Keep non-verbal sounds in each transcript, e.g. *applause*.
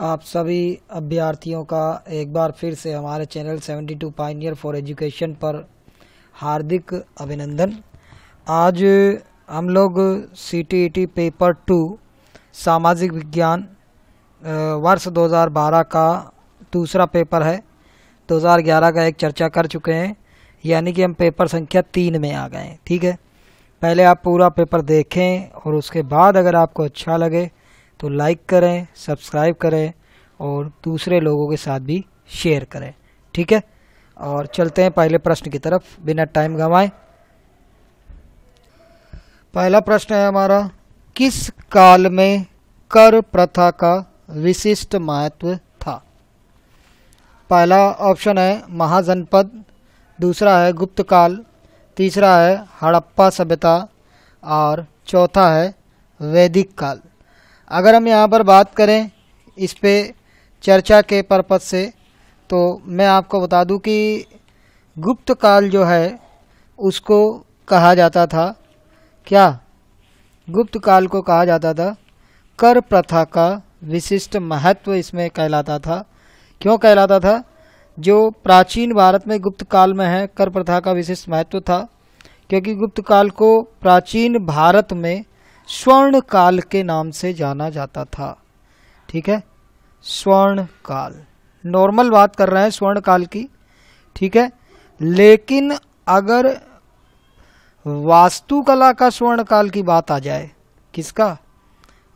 आप सभी अभ्यर्थियों का एक बार फिर से हमारे चैनल 72 पाइनियर फॉर एजुकेशन पर हार्दिक अभिनंदन आज हम लोग C T T paper two सामाजिक विज्ञान वर्ष 2012 का दूसरा पेपर है 2011 का एक चर्चा कर चुके हैं यानी कि हम पेपर संख्या तीन में आ गए ठीक है पहले आप पूरा पेपर देखें और उसके बाद अगर आपको अच्छा लगे तो लाइक करें सब्सक्राइब करें और दूसरे लोगों के साथ भी शेयर करें ठीक है और चलते हैं पहले प्रश्न की तरफ बिना टाइम गंवाए पहला प्रश्न है हमारा किस काल में कर प्रथा का विशिष्ट महत्व था पहला ऑप्शन है महाजनपद दूसरा है गुप्त काल तीसरा है हड़प्पा सभ्यता और चौथा है वैदिक काल अगर हम यहाँ पर बात करें इस पर चर्चा के पर्पज से तो मैं आपको बता दूं कि गुप्त काल जो है उसको कहा जाता था क्या गुप्त काल को कहा जाता था कर प्रथा का विशिष्ट महत्व इसमें कहलाता था क्यों कहलाता था जो प्राचीन भारत में गुप्त काल में है कर प्रथा का विशिष्ट महत्व था क्योंकि गुप्त काल को प्राचीन भारत में स्वर्ण काल के नाम से जाना जाता था ठीक है स्वर्ण काल नॉर्मल बात कर रहे हैं स्वर्ण काल की ठीक है लेकिन अगर वास्तुकला का स्वर्ण काल की बात आ जाए किसका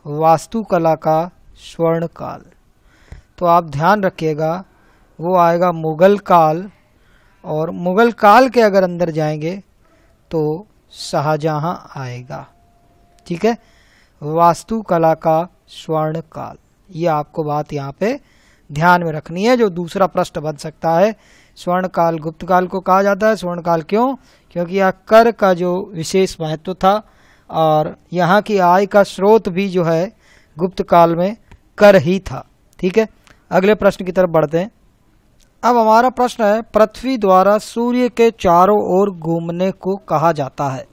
वास्तुकला का स्वर्ण काल तो आप ध्यान रखिएगा वो आएगा मुगल काल और मुगल काल के अगर अंदर जाएंगे तो शाहजहाँ आएगा ठीक है वास्तुकला का स्वर्ण काल ये आपको बात यहाँ पे ध्यान में रखनी है जो दूसरा प्रश्न बन सकता है स्वर्ण काल गुप्त काल को कहा जाता है स्वर्ण काल क्यों क्योंकि यह कर का जो विशेष महत्व था और यहाँ की आय का स्रोत भी जो है गुप्त काल में कर ही था ठीक है अगले प्रश्न की तरफ बढ़ते हैं अब हमारा प्रश्न है पृथ्वी द्वारा सूर्य के चारों ओर घूमने को कहा जाता है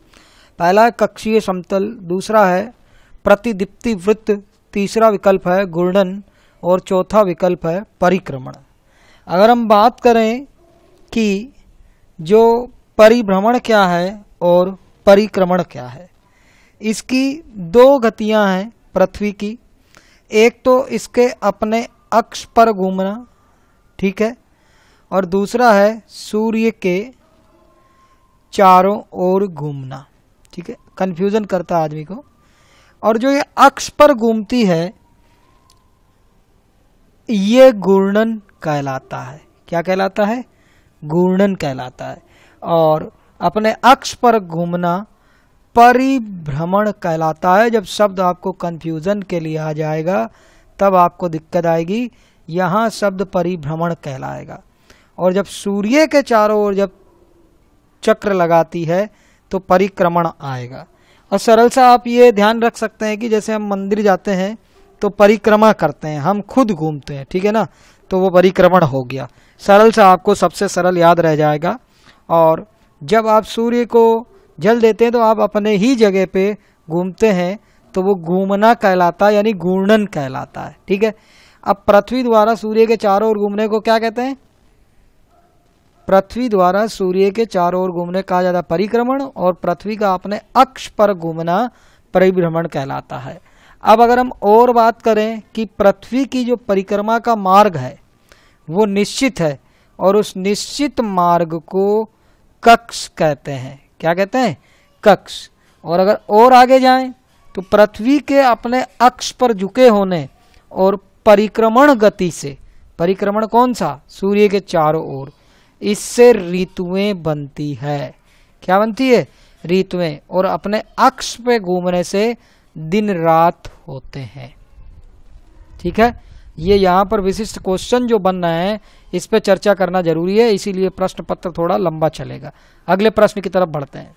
पहला है कक्षीय समतल दूसरा है प्रतिदीप्ति वृत्त तीसरा विकल्प है घूर्णन और चौथा विकल्प है परिक्रमण अगर हम बात करें कि जो परिभ्रमण क्या है और परिक्रमण क्या है इसकी दो गतियां हैं पृथ्वी की एक तो इसके अपने अक्ष पर घूमना ठीक है और दूसरा है सूर्य के चारों ओर घूमना ठीक है कन्फ्यूजन करता आदमी को और जो ये अक्ष पर घूमती है ये घूर्णन कहलाता है क्या कहलाता है घूर्णन कहलाता है और अपने अक्ष पर घूमना परिभ्रमण कहलाता है जब शब्द आपको कन्फ्यूजन के लिए आ जाएगा तब आपको दिक्कत आएगी यहाँ शब्द परिभ्रमण कहलाएगा और जब सूर्य के चारों ओर जब चक्र लगाती है तो परिक्रमण आएगा और सरल सा आप ये ध्यान रख सकते हैं कि जैसे हम मंदिर जाते हैं तो परिक्रमा करते हैं हम खुद घूमते हैं ठीक है ना तो वो परिक्रमण हो गया सरल सा आपको सबसे सरल याद रह जाएगा और जब आप सूर्य को जल देते हैं तो आप अपने ही जगह पे घूमते हैं तो वो घूमना कहलाता है यानी घूर्णन कहलाता है ठीक है अब पृथ्वी द्वारा सूर्य के चारों ओर घूमने को क्या कहते हैं पृथ्वी द्वारा सूर्य के चारों ओर घूमने कहा जाता है परिक्रमण और पृथ्वी का अपने अक्ष पर घूमना परिभ्रमण कहलाता है अब अगर हम और बात करें कि पृथ्वी की जो परिक्रमा का मार्ग है वो निश्चित है और उस निश्चित मार्ग को कक्ष कहते हैं क्या कहते हैं कक्ष और अगर और आगे जाएं तो पृथ्वी के अपने अक्ष पर झुके होने और परिक्रमण गति से परिक्रमण कौन सा सूर्य के चारों ओर इससे ऋतुएं बनती है क्या बनती है ऋतुएं और अपने अक्ष पे घूमने से दिन रात होते हैं ठीक है ये यहाँ पर विशिष्ट क्वेश्चन जो बन रहे हैं इस पर चर्चा करना जरूरी है इसीलिए प्रश्न पत्र थोड़ा लंबा चलेगा अगले प्रश्न की तरफ बढ़ते हैं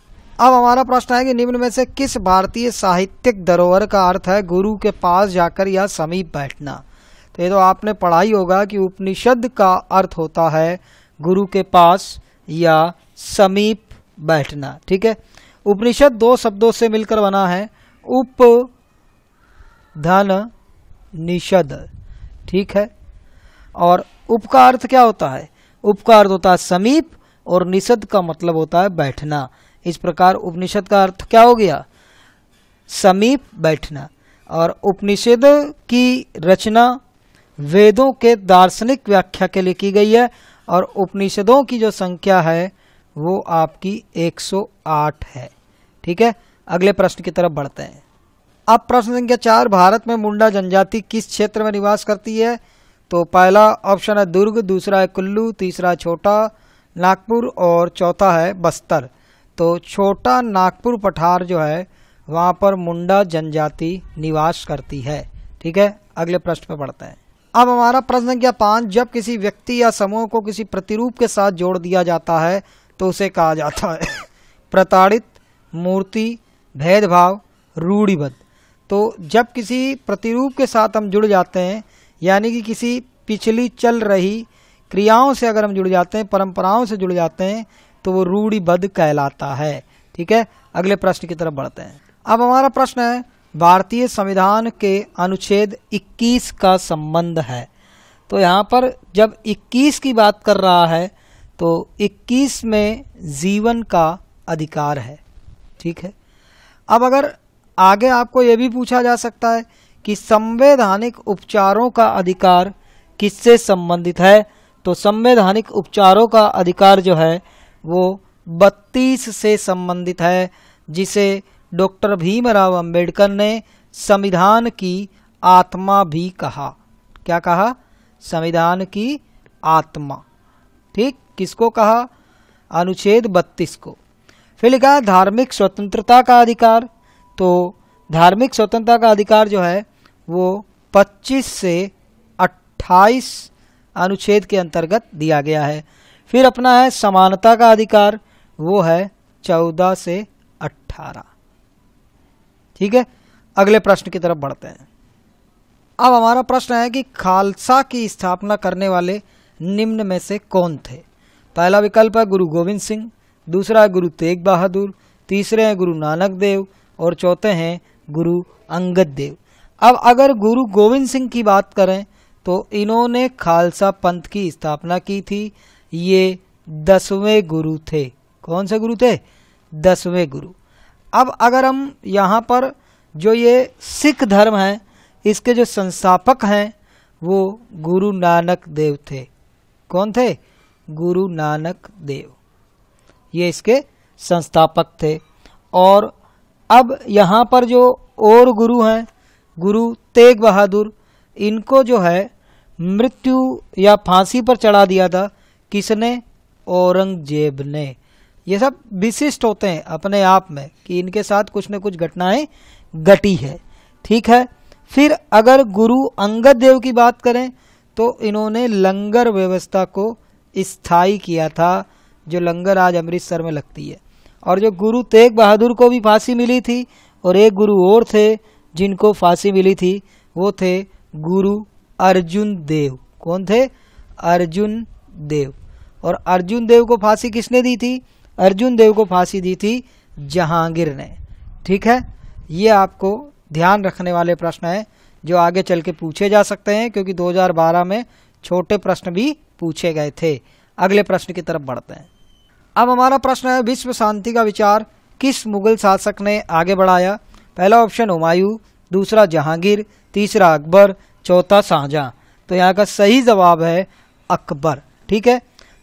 अब हमारा प्रश्न है कि निम्न में से किस भारतीय साहित्यिक धरोहर का अर्थ है गुरु के पास जाकर या समीप बैठना तो ये तो आपने पढ़ाई होगा कि उपनिषद का अर्थ होता है गुरु के पास या समीप बैठना ठीक है उपनिषद दो शब्दों से मिलकर बना है उप धन निषद ठीक है और उप का अर्थ क्या होता है उप का अर्थ होता है समीप और निषद का मतलब होता है बैठना इस प्रकार उपनिषद का अर्थ क्या हो गया समीप बैठना और उपनिषद की रचना वेदों के दार्शनिक व्याख्या के लिए की गई है और उपनिषदों की जो संख्या है वो आपकी 108 है ठीक है अगले प्रश्न की तरफ बढ़ते हैं अब प्रश्न संख्या चार भारत में मुंडा जनजाति किस क्षेत्र में निवास करती है तो पहला ऑप्शन है दुर्ग दूसरा है कुल्लू तीसरा छोटा नागपुर और चौथा है बस्तर तो छोटा नागपुर पठार जो है वहाँ पर मुंडा जनजाति निवास करती है ठीक है अगले प्रश्न पर बढ़ते हैं अब हमारा प्रश्न संख्या पाँच जब किसी व्यक्ति या समूह को किसी प्रतिरूप के साथ जोड़ दिया जाता है तो उसे कहा जाता है *laughs* प्रताड़ित मूर्ति भेदभाव रूढ़िबद्ध तो जब किसी प्रतिरूप के साथ हम जुड़ जाते हैं यानी कि किसी पिछली चल रही क्रियाओं से अगर हम जुड़ जाते हैं परंपराओं से जुड़ जाते हैं तो वो रूढ़िबद्ध कहलाता है ठीक है अगले प्रश्न की तरफ बढ़ते हैं अब हमारा प्रश्न है भारतीय संविधान के अनुच्छेद 21 का संबंध है तो यहाँ पर जब 21 की बात कर रहा है तो 21 में जीवन का अधिकार है ठीक है अब अगर आगे आपको यह भी पूछा जा सकता है कि संवैधानिक उपचारों का अधिकार किससे संबंधित है तो संवैधानिक उपचारों का अधिकार जो है वो बत्तीस से संबंधित है जिसे डॉक्टर भीमराव अंबेडकर ने संविधान की आत्मा भी कहा क्या कहा संविधान की आत्मा ठीक किसको कहा अनुच्छेद 32 को फिर लिखा धार्मिक स्वतंत्रता का अधिकार तो धार्मिक स्वतंत्रता का अधिकार जो है वो 25 से 28 अनुच्छेद के अंतर्गत दिया गया है फिर अपना है समानता का अधिकार वो है 14 से 18 ठीक है अगले प्रश्न की तरफ बढ़ते हैं अब हमारा प्रश्न है कि खालसा की स्थापना करने वाले निम्न में से कौन थे पहला विकल्प है गुरु गोविंद सिंह दूसरा है गुरु तेग बहादुर तीसरे हैं गुरु नानक देव और चौथे हैं गुरु अंगद देव अब अगर गुरु गोविंद सिंह की बात करें तो इन्होंने खालसा पंथ की स्थापना की थी ये दसवें गुरु थे कौन से गुरु थे दसवें गुरु अब अगर हम यहाँ पर जो ये सिख धर्म है इसके जो संस्थापक हैं वो गुरु नानक देव थे कौन थे गुरु नानक देव ये इसके संस्थापक थे और अब यहाँ पर जो और गुरु हैं गुरु तेग बहादुर इनको जो है मृत्यु या फांसी पर चढ़ा दिया था किसने औरंगजेब ने ये सब विशिष्ट होते हैं अपने आप में कि इनके साथ कुछ न कुछ घटनाएं घटी है ठीक है फिर अगर गुरु अंगद देव की बात करें तो इन्होंने लंगर व्यवस्था को स्थायी किया था जो लंगर आज अमृतसर में लगती है और जो गुरु तेग बहादुर को भी फांसी मिली थी और एक गुरु और थे जिनको फांसी मिली थी वो थे गुरु अर्जुन देव कौन थे अर्जुन देव और अर्जुन देव को फांसी किसने दी थी अर्जुन देव को फांसी दी थी जहांगीर ने ठीक है ये आपको ध्यान रखने वाले प्रश्न हैं जो आगे चल के पूछे जा सकते हैं क्योंकि 2012 में छोटे प्रश्न भी पूछे गए थे अगले प्रश्न की तरफ बढ़ते हैं अब हमारा प्रश्न है विश्व शांति का विचार किस मुगल शासक ने आगे बढ़ाया पहला ऑप्शन हुमायूं दूसरा जहांगीर तीसरा अकबर चौथा शाहजहां तो यहाँ का सही जवाब है अकबर ठीक है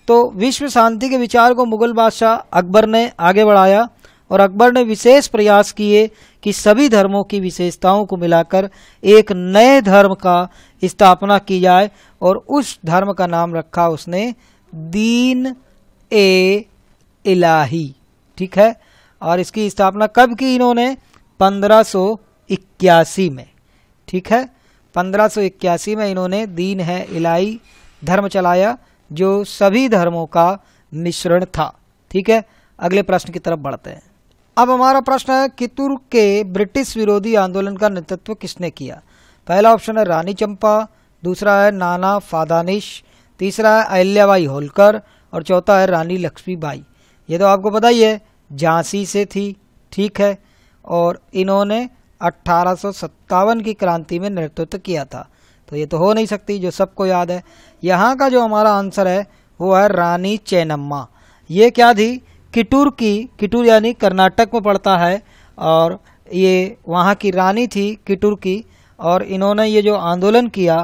तो विश्व शांति के विचार को मुगल बादशाह अकबर ने आगे बढ़ाया और अकबर ने विशेष प्रयास किए कि सभी धर्मों की विशेषताओं को मिलाकर एक नए धर्म का स्थापना की जाए और उस धर्म का नाम रखा उसने दीन ए इलाही ठीक है और इसकी स्थापना कब की इन्होंने 1581 में ठीक है 1581 में इन्होंने दीन है इलाही धर्म चलाया जो सभी धर्मों का मिश्रण था ठीक है अगले प्रश्न की तरफ बढ़ते हैं अब हमारा प्रश्न है कितुर के ब्रिटिश विरोधी आंदोलन का नेतृत्व किसने किया पहला ऑप्शन है रानी चंपा दूसरा है नाना फादानिश तीसरा है अहल्याबाई होलकर और चौथा है रानी लक्ष्मीबाई ये तो आपको पता ही है झांसी से थी ठीक है और इन्होंने अट्ठारह की क्रांति में नेतृत्व किया था तो ये तो हो नहीं सकती जो सबको याद है यहाँ का जो हमारा आंसर है वो है रानी चैनम्मा ये क्या थी किटूर की किटूर यानी कर्नाटक में पड़ता है और ये वहाँ की रानी थी किटूर की और इन्होंने ये जो आंदोलन किया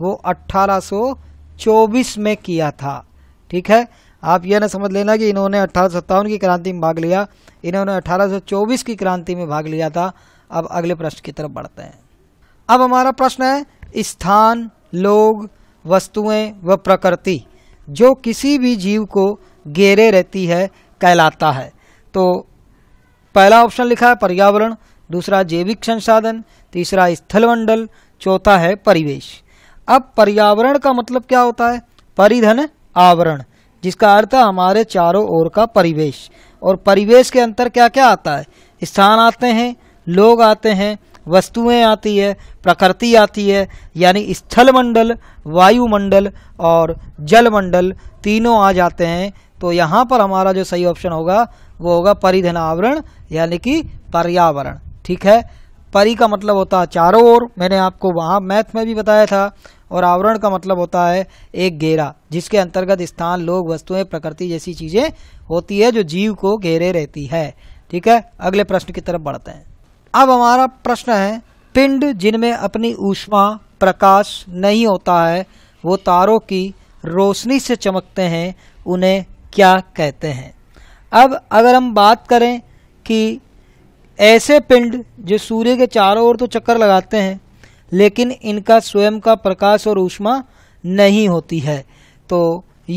वो 1824 में किया था ठीक है आप यह ना समझ लेना कि इन्होंने अठारह की क्रांति में भाग लिया इन्होंने 1824 की क्रांति में भाग लिया था अब अगले प्रश्न की तरफ बढ़ते हैं अब हमारा प्रश्न है स्थान लोग वस्तुएं व प्रकृति जो किसी भी जीव को घेरे रहती है कहलाता है तो पहला ऑप्शन लिखा है पर्यावरण दूसरा जैविक संसाधन तीसरा स्थलमंडल चौथा है परिवेश अब पर्यावरण का मतलब क्या होता है परिधन आवरण जिसका अर्थ है हमारे चारों ओर का परिवेश और परिवेश के अंतर क्या क्या आता है स्थान आते हैं लोग आते हैं वस्तुएं आती है प्रकृति आती है यानी स्थल मंडल वायुमंडल और जल मंडल तीनों आ जाते हैं तो यहाँ पर हमारा जो सही ऑप्शन होगा वो होगा परिधन आवरण यानी कि पर्यावरण ठीक है परी का मतलब होता है चारों ओर मैंने आपको वहाँ मैथ में भी बताया था और आवरण का मतलब होता है एक घेरा जिसके अंतर्गत स्थान लोग वस्तुएं प्रकृति जैसी चीज़ें होती है जो जीव को घेरे रहती है ठीक है अगले प्रश्न की तरफ बढ़ते हैं अब हमारा प्रश्न है पिंड जिनमें अपनी ऊष्मा प्रकाश नहीं होता है वो तारों की रोशनी से चमकते हैं उन्हें क्या कहते हैं अब अगर हम बात करें कि ऐसे पिंड जो सूर्य के चारों ओर तो चक्कर लगाते हैं लेकिन इनका स्वयं का प्रकाश और ऊष्मा नहीं होती है तो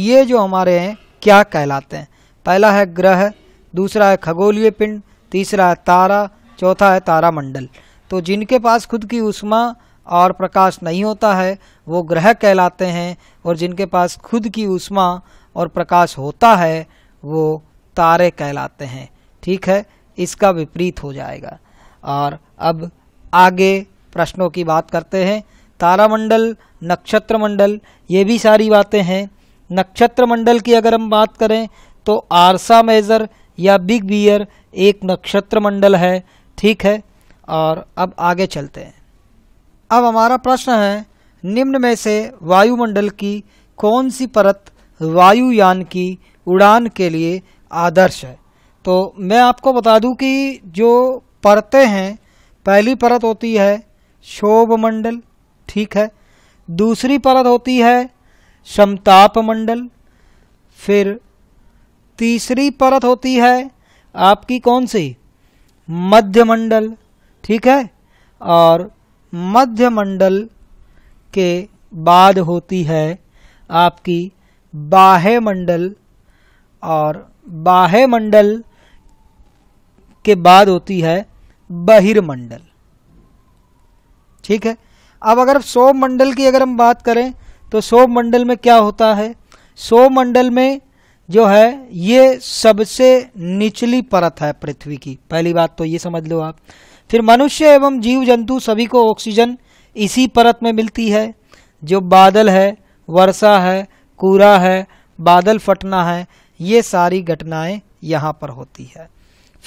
ये जो हमारे हैं क्या कहलाते हैं पहला है ग्रह दूसरा है खगोलीय पिंड तीसरा है तारा चौथा है तारामंडल तो जिनके पास खुद की उष्मा और प्रकाश नहीं होता है वो ग्रह कहलाते हैं और जिनके पास खुद की उष्मा और प्रकाश होता है वो तारे कहलाते हैं ठीक है इसका विपरीत हो जाएगा और अब आगे प्रश्नों की बात करते हैं तारामंडल नक्षत्र मंडल ये भी सारी बातें हैं नक्षत्र मंडल की अगर हम बात करें तो आरसा मेजर या बिग बियर एक नक्षत्र मंडल है ठीक है और अब आगे चलते हैं अब हमारा प्रश्न है निम्न में से वायुमंडल की कौन सी परत वायुयान की उड़ान के लिए आदर्श है तो मैं आपको बता दूं कि जो परतें हैं पहली परत होती है शोभ मंडल ठीक है दूसरी परत होती है समताप मंडल फिर तीसरी परत होती है आपकी कौन सी मध्यमंडल ठीक है और मध्यमंडल के बाद होती है आपकी बाह्य मंडल और बाह्य मंडल के बाद होती है बहिर्मंडल ठीक है अब अगर सोम मंडल की अगर हम बात करें तो सोम मंडल में क्या होता है सोम मंडल में जो है ये सबसे निचली परत है पृथ्वी की पहली बात तो ये समझ लो आप फिर मनुष्य एवं जीव जंतु सभी को ऑक्सीजन इसी परत में मिलती है जो बादल है वर्षा है कूड़ा है बादल फटना है ये सारी घटनाएं यहाँ पर होती है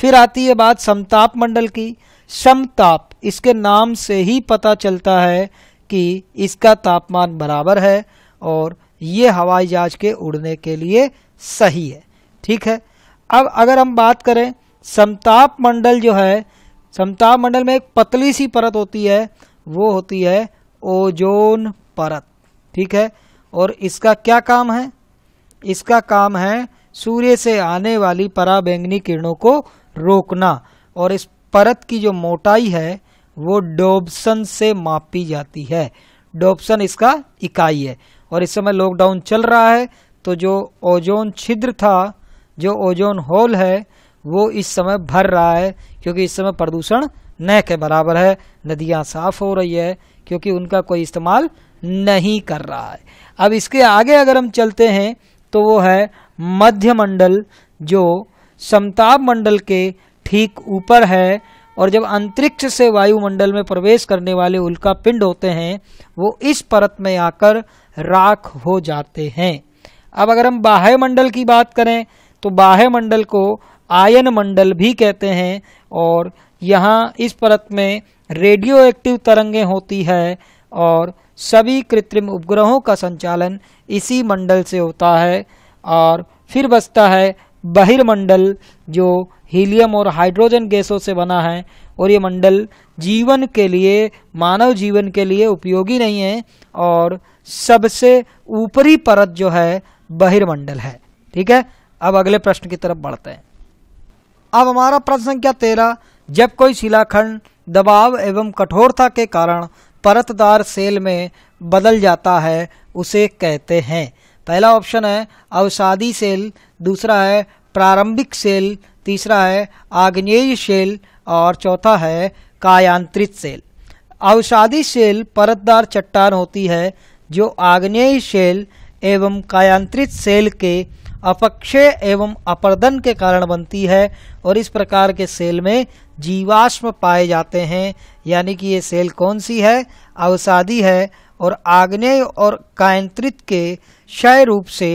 फिर आती है बात समताप मंडल की समताप इसके नाम से ही पता चलता है कि इसका तापमान बराबर है और ये हवाई जहाज के उड़ने के लिए सही है ठीक है अब अगर हम बात करें समताप मंडल जो है समताप मंडल में एक पतली सी परत होती है वो होती है ओजोन परत ठीक है और इसका क्या काम है इसका काम है सूर्य से आने वाली पराबैंगनी किरणों को रोकना और इस परत की जो मोटाई है वो डोबसन से मापी जाती है डोबसन इसका इकाई है और इस समय लॉकडाउन चल रहा है तो जो ओजोन छिद्र था जो ओजोन होल है वो इस समय भर रहा है क्योंकि इस समय प्रदूषण न के बराबर है नदियाँ साफ हो रही है क्योंकि उनका कोई इस्तेमाल नहीं कर रहा है अब इसके आगे अगर हम चलते हैं तो वो है मध्यमंडल जो समताप मंडल के ठीक ऊपर है और जब अंतरिक्ष से वायुमंडल में प्रवेश करने वाले उल्का पिंड होते हैं वो इस परत में आकर राख हो जाते हैं अब अगर हम बाह्य मंडल की बात करें तो बाह्य मंडल को आयन मंडल भी कहते हैं और यहाँ इस परत में रेडियो एक्टिव तरंगे होती है और सभी कृत्रिम उपग्रहों का संचालन इसी मंडल से होता है और फिर बचता है बहिर्मंडल जो हीलियम और हाइड्रोजन गैसों से बना है और ये मंडल जीवन के लिए मानव जीवन के लिए उपयोगी नहीं है और सबसे ऊपरी परत जो है बहिर्मंडल है ठीक है अब अगले प्रश्न की तरफ बढ़ते हैं अब हमारा प्रश्न संख्या तेरह जब कोई शिलाखंड दबाव एवं कठोरता के कारण परतदार सेल में बदल जाता है उसे कहते हैं पहला ऑप्शन है अवसादी सेल दूसरा है प्रारंभिक सेल तीसरा है आग्नेय सेल और चौथा है कायांत्रित सेल अवसादी सेल परतदार चट्टान होती है जो आग्नेय सेल एवं कायांत्रित सेल के अपक्षय एवं अपर्दन के कारण बनती है और इस प्रकार के सेल में जीवाश्म पाए जाते हैं यानी कि ये सेल कौन सी है अवसादी है और आग्नेय और कायंत्रित के क्षय रूप से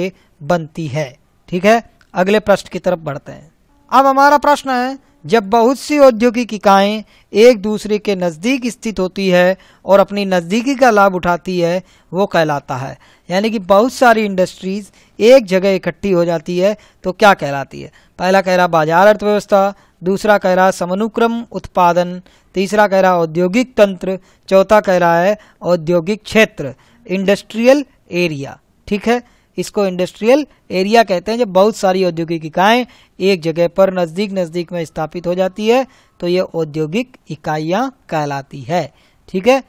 बनती है ठीक है अगले प्रश्न की तरफ बढ़ते हैं अब हमारा प्रश्न है जब बहुत सी औद्योगिक इकाएं एक दूसरे के नज़दीक स्थित होती है और अपनी नज़दीकी का लाभ उठाती है वो कहलाता है यानी कि बहुत सारी इंडस्ट्रीज़ एक जगह इकट्ठी हो जाती है तो क्या कहलाती है पहला कह रहा बाजार अर्थव्यवस्था दूसरा कह रहा समनुक्रम उत्पादन तीसरा कह रहा औद्योगिक तंत्र चौथा कह रहा है औद्योगिक क्षेत्र इंडस्ट्रियल एरिया ठीक है इसको इंडस्ट्रियल एरिया कहते हैं जब बहुत सारी औद्योगिक इकाएं एक जगह पर नज़दीक नज़दीक में स्थापित हो जाती है तो ये औद्योगिक इकाइयाँ कहलाती है ठीक है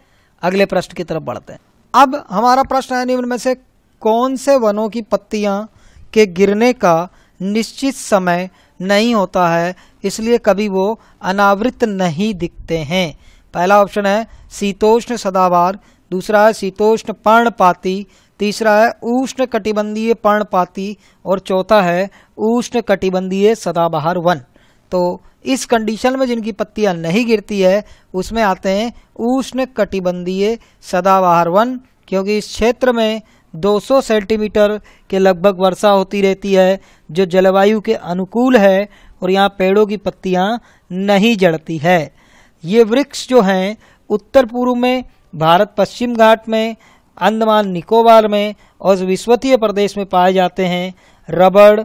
अगले प्रश्न की तरफ बढ़ते हैं अब हमारा प्रश्न है निम्न में से कौन से वनों की पत्तियां के गिरने का निश्चित समय नहीं होता है इसलिए कभी वो अनावृत नहीं दिखते हैं पहला ऑप्शन है शीतोष्ण सदाबार दूसरा है शीतोष्ण पर्णपाती तीसरा है उष्ण कटिबंधीय पर्णपाती और चौथा है उष्ण कटिबंधीय सदाबहार वन तो इस कंडीशन में जिनकी पत्तियां नहीं गिरती है उसमें आते हैं उष्ण कटिबंधीय सदाबहार वन क्योंकि इस क्षेत्र में 200 सेंटीमीटर के लगभग वर्षा होती रहती है जो जलवायु के अनुकूल है और यहाँ पेड़ों की पत्तियाँ नहीं जड़ती है ये वृक्ष जो हैं उत्तर पूर्व में भारत पश्चिम घाट में अंडमान निकोबार में और विश्वतीय प्रदेश में पाए जाते हैं रबड़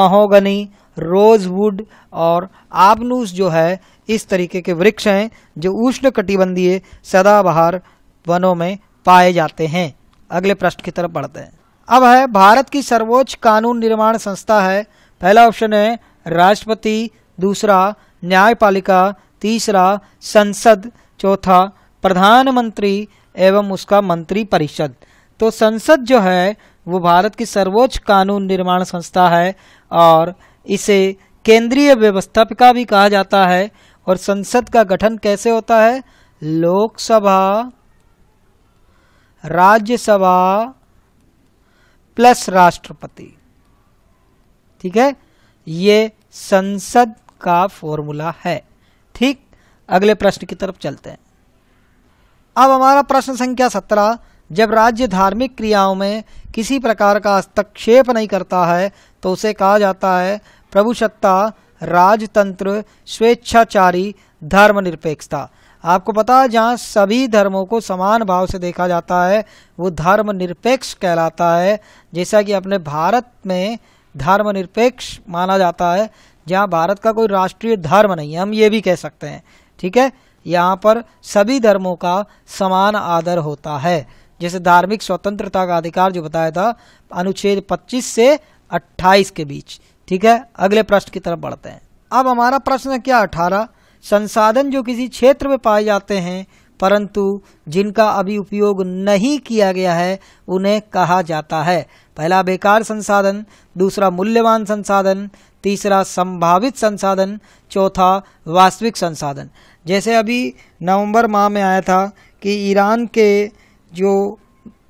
महोगनी रोज़वुड और आबनूस जो है इस तरीके के वृक्ष हैं जो उष्ण कटिबंधीय सदाबहार वनों में पाए जाते हैं अगले प्रश्न की तरफ बढ़ते हैं अब है भारत की सर्वोच्च कानून निर्माण संस्था है पहला ऑप्शन है राष्ट्रपति दूसरा न्यायपालिका तीसरा संसद चौथा प्रधानमंत्री एवं उसका मंत्री परिषद तो संसद जो है वो भारत की सर्वोच्च कानून निर्माण संस्था है और इसे केंद्रीय व्यवस्थापिका भी कहा जाता है और संसद का गठन कैसे होता है लोकसभा राज्यसभा प्लस राष्ट्रपति ठीक है ये संसद का फॉर्मूला है ठीक अगले प्रश्न की तरफ चलते हैं अब हमारा प्रश्न संख्या सत्रह जब राज्य धार्मिक क्रियाओं में किसी प्रकार का हस्तक्षेप नहीं करता है तो उसे कहा जाता है प्रभुसत्ता राजतंत्र स्वेच्छाचारी धर्मनिरपेक्षता आपको पता है जहाँ सभी धर्मों को समान भाव से देखा जाता है वो धर्मनिरपेक्ष कहलाता है जैसा कि अपने भारत में धर्मनिरपेक्ष माना जाता है जहाँ भारत का कोई राष्ट्रीय धर्म नहीं है हम ये भी कह सकते हैं ठीक है यहाँ पर सभी धर्मों का समान आदर होता है जैसे धार्मिक स्वतंत्रता का अधिकार जो बताया था अनुच्छेद 25 से 28 के बीच ठीक है अगले प्रश्न की तरफ बढ़ते हैं अब हमारा प्रश्न है क्या अठारह संसाधन जो किसी क्षेत्र में पाए जाते हैं परंतु जिनका अभी उपयोग नहीं किया गया है उन्हें कहा जाता है पहला बेकार संसाधन दूसरा मूल्यवान संसाधन तीसरा संभावित संसाधन चौथा वास्तविक संसाधन जैसे अभी नवंबर माह में आया था कि ईरान के जो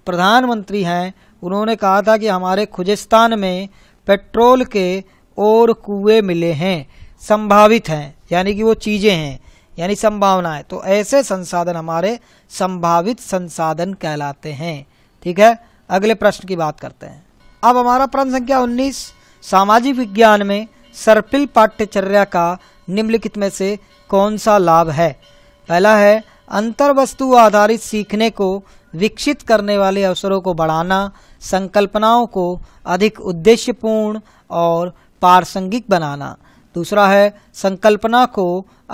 प्रधानमंत्री हैं उन्होंने कहा था कि हमारे खुजिस्तान में पेट्रोल के और कुएं मिले हैं संभावित हैं यानी कि वो चीज़ें हैं यानी संभावना है तो ऐसे संसाधन हमारे संभावित संसाधन कहलाते हैं ठीक है अगले प्रश्न की बात करते हैं अब हमारा प्रश्न संख्या 19 सामाजिक विज्ञान में सर्पिल पाठ्यचर्या का निम्नलिखित में से कौन सा लाभ है पहला है अंतर वस्तु आधारित सीखने को विकसित करने वाले अवसरों को बढ़ाना संकल्पनाओं को अधिक उद्देश्यपूर्ण और पारसंगिक बनाना दूसरा है संकल्पना को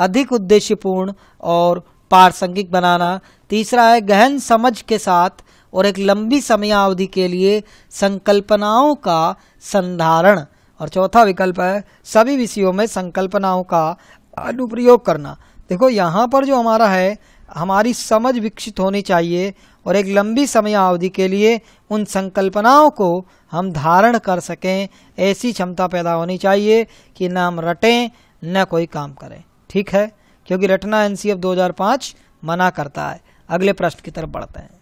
अधिक उद्देश्यपूर्ण और पारसंगिक बनाना तीसरा है गहन समझ के साथ और एक लंबी समयावधि के लिए संकल्पनाओं का संधारण और चौथा विकल्प है सभी विषयों में संकल्पनाओं का अनुप्रयोग करना देखो यहाँ पर जो हमारा है हमारी समझ विकसित होनी चाहिए और एक लंबी समय अवधि के लिए उन संकल्पनाओं को हम धारण कर सकें ऐसी क्षमता पैदा होनी चाहिए कि ना हम रटें न कोई काम करें ठीक है क्योंकि रटना एन 2005 मना करता है अगले प्रश्न की तरफ बढ़ते हैं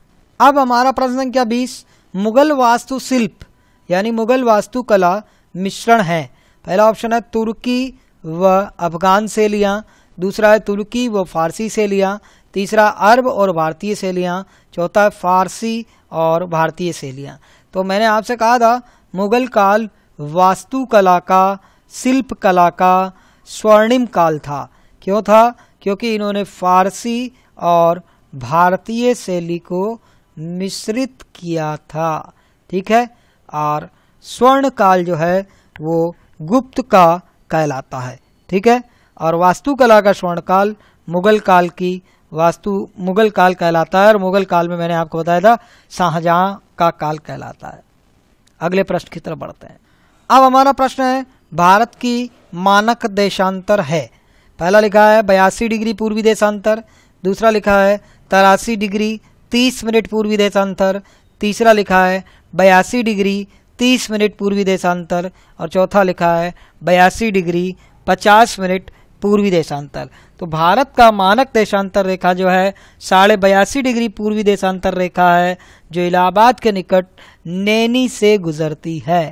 अब हमारा प्रश्न संख्या बीस मुगल वास्तुशिल्प यानी मुगल वास्तुकला मिश्रण है पहला ऑप्शन है तुर्की व अफगान से लिया दूसरा है तुर्की व फारसी से लिया तीसरा अरब और भारतीय शैलियाँ चौथा फारसी और भारतीय शैलियाँ तो मैंने आपसे कहा था मुगल काल वास्तुकला का शिल्प कला का स्वर्णिम काल था क्यों था क्योंकि इन्होंने फारसी और भारतीय शैली को मिश्रित किया था ठीक है और स्वर्ण काल जो है वो गुप्त का कहलाता है ठीक है और वास्तुकला का स्वर्ण काल मुगल काल की वास्तु मुगल काल कहलाता है और मुगल काल में मैंने आपको बताया था शाहजहां का काल कहलाता है अगले प्रश्न की तरफ बढ़ते हैं अब हमारा प्रश्न है भारत की मानक देशांतर है पहला लिखा है बयासी डिग्री पूर्वी देशांतर दूसरा लिखा है तिरासी डिग्री तीस मिनट पूर्वी देशांतर तीसरा लिखा है बयासी डिग्री तीस मिनट पूर्वी देशांतर और चौथा लिखा है बयासी डिग्री पचास मिनट पूर्वी देशांतर तो भारत का मानक देशांतर रेखा जो है साढ़े बयासी डिग्री पूर्वी देशांतर रेखा है जो इलाहाबाद के निकट नैनी से गुजरती है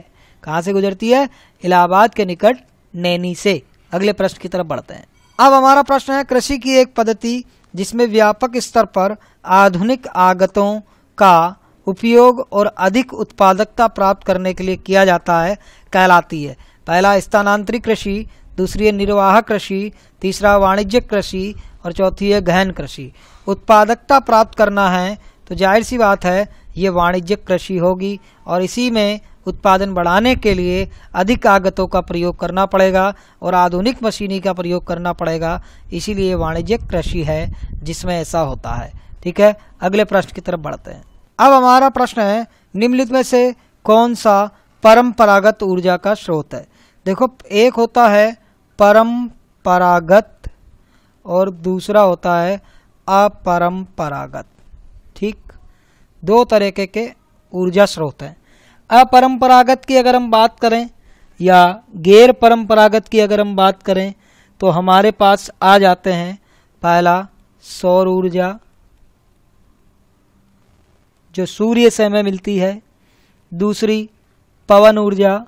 कहाँ से गुजरती है इलाहाबाद के निकट नैनी से अगले प्रश्न की तरफ बढ़ते हैं अब हमारा प्रश्न है कृषि की एक पद्धति जिसमें व्यापक स्तर पर आधुनिक आगतों का उपयोग और अधिक उत्पादकता प्राप्त करने के लिए किया जाता है कहलाती है पहला स्थानांतरित कृषि दूसरी है निर्वाह कृषि तीसरा वाणिज्यिक कृषि और चौथी है गहन कृषि उत्पादकता प्राप्त करना है तो जाहिर सी बात है ये वाणिज्यिक कृषि होगी और इसी में उत्पादन बढ़ाने के लिए अधिक आगतों का प्रयोग करना पड़ेगा और आधुनिक मशीनी का प्रयोग करना पड़ेगा इसीलिए वाणिज्यिक कृषि है जिसमें ऐसा होता है ठीक है अगले प्रश्न की तरफ बढ़ते हैं अब हमारा प्रश्न है निम्नलिखित में से कौन सा परंपरागत ऊर्जा का स्रोत है देखो एक होता है परम्परागत और दूसरा होता है अपरम्परागत ठीक दो तरीके के ऊर्जा स्रोत हैं अपरम्परागत की अगर हम बात करें या गैर परम्परागत की अगर हम बात करें तो हमारे पास आ जाते हैं पहला सौर ऊर्जा जो सूर्य से हमें मिलती है दूसरी पवन ऊर्जा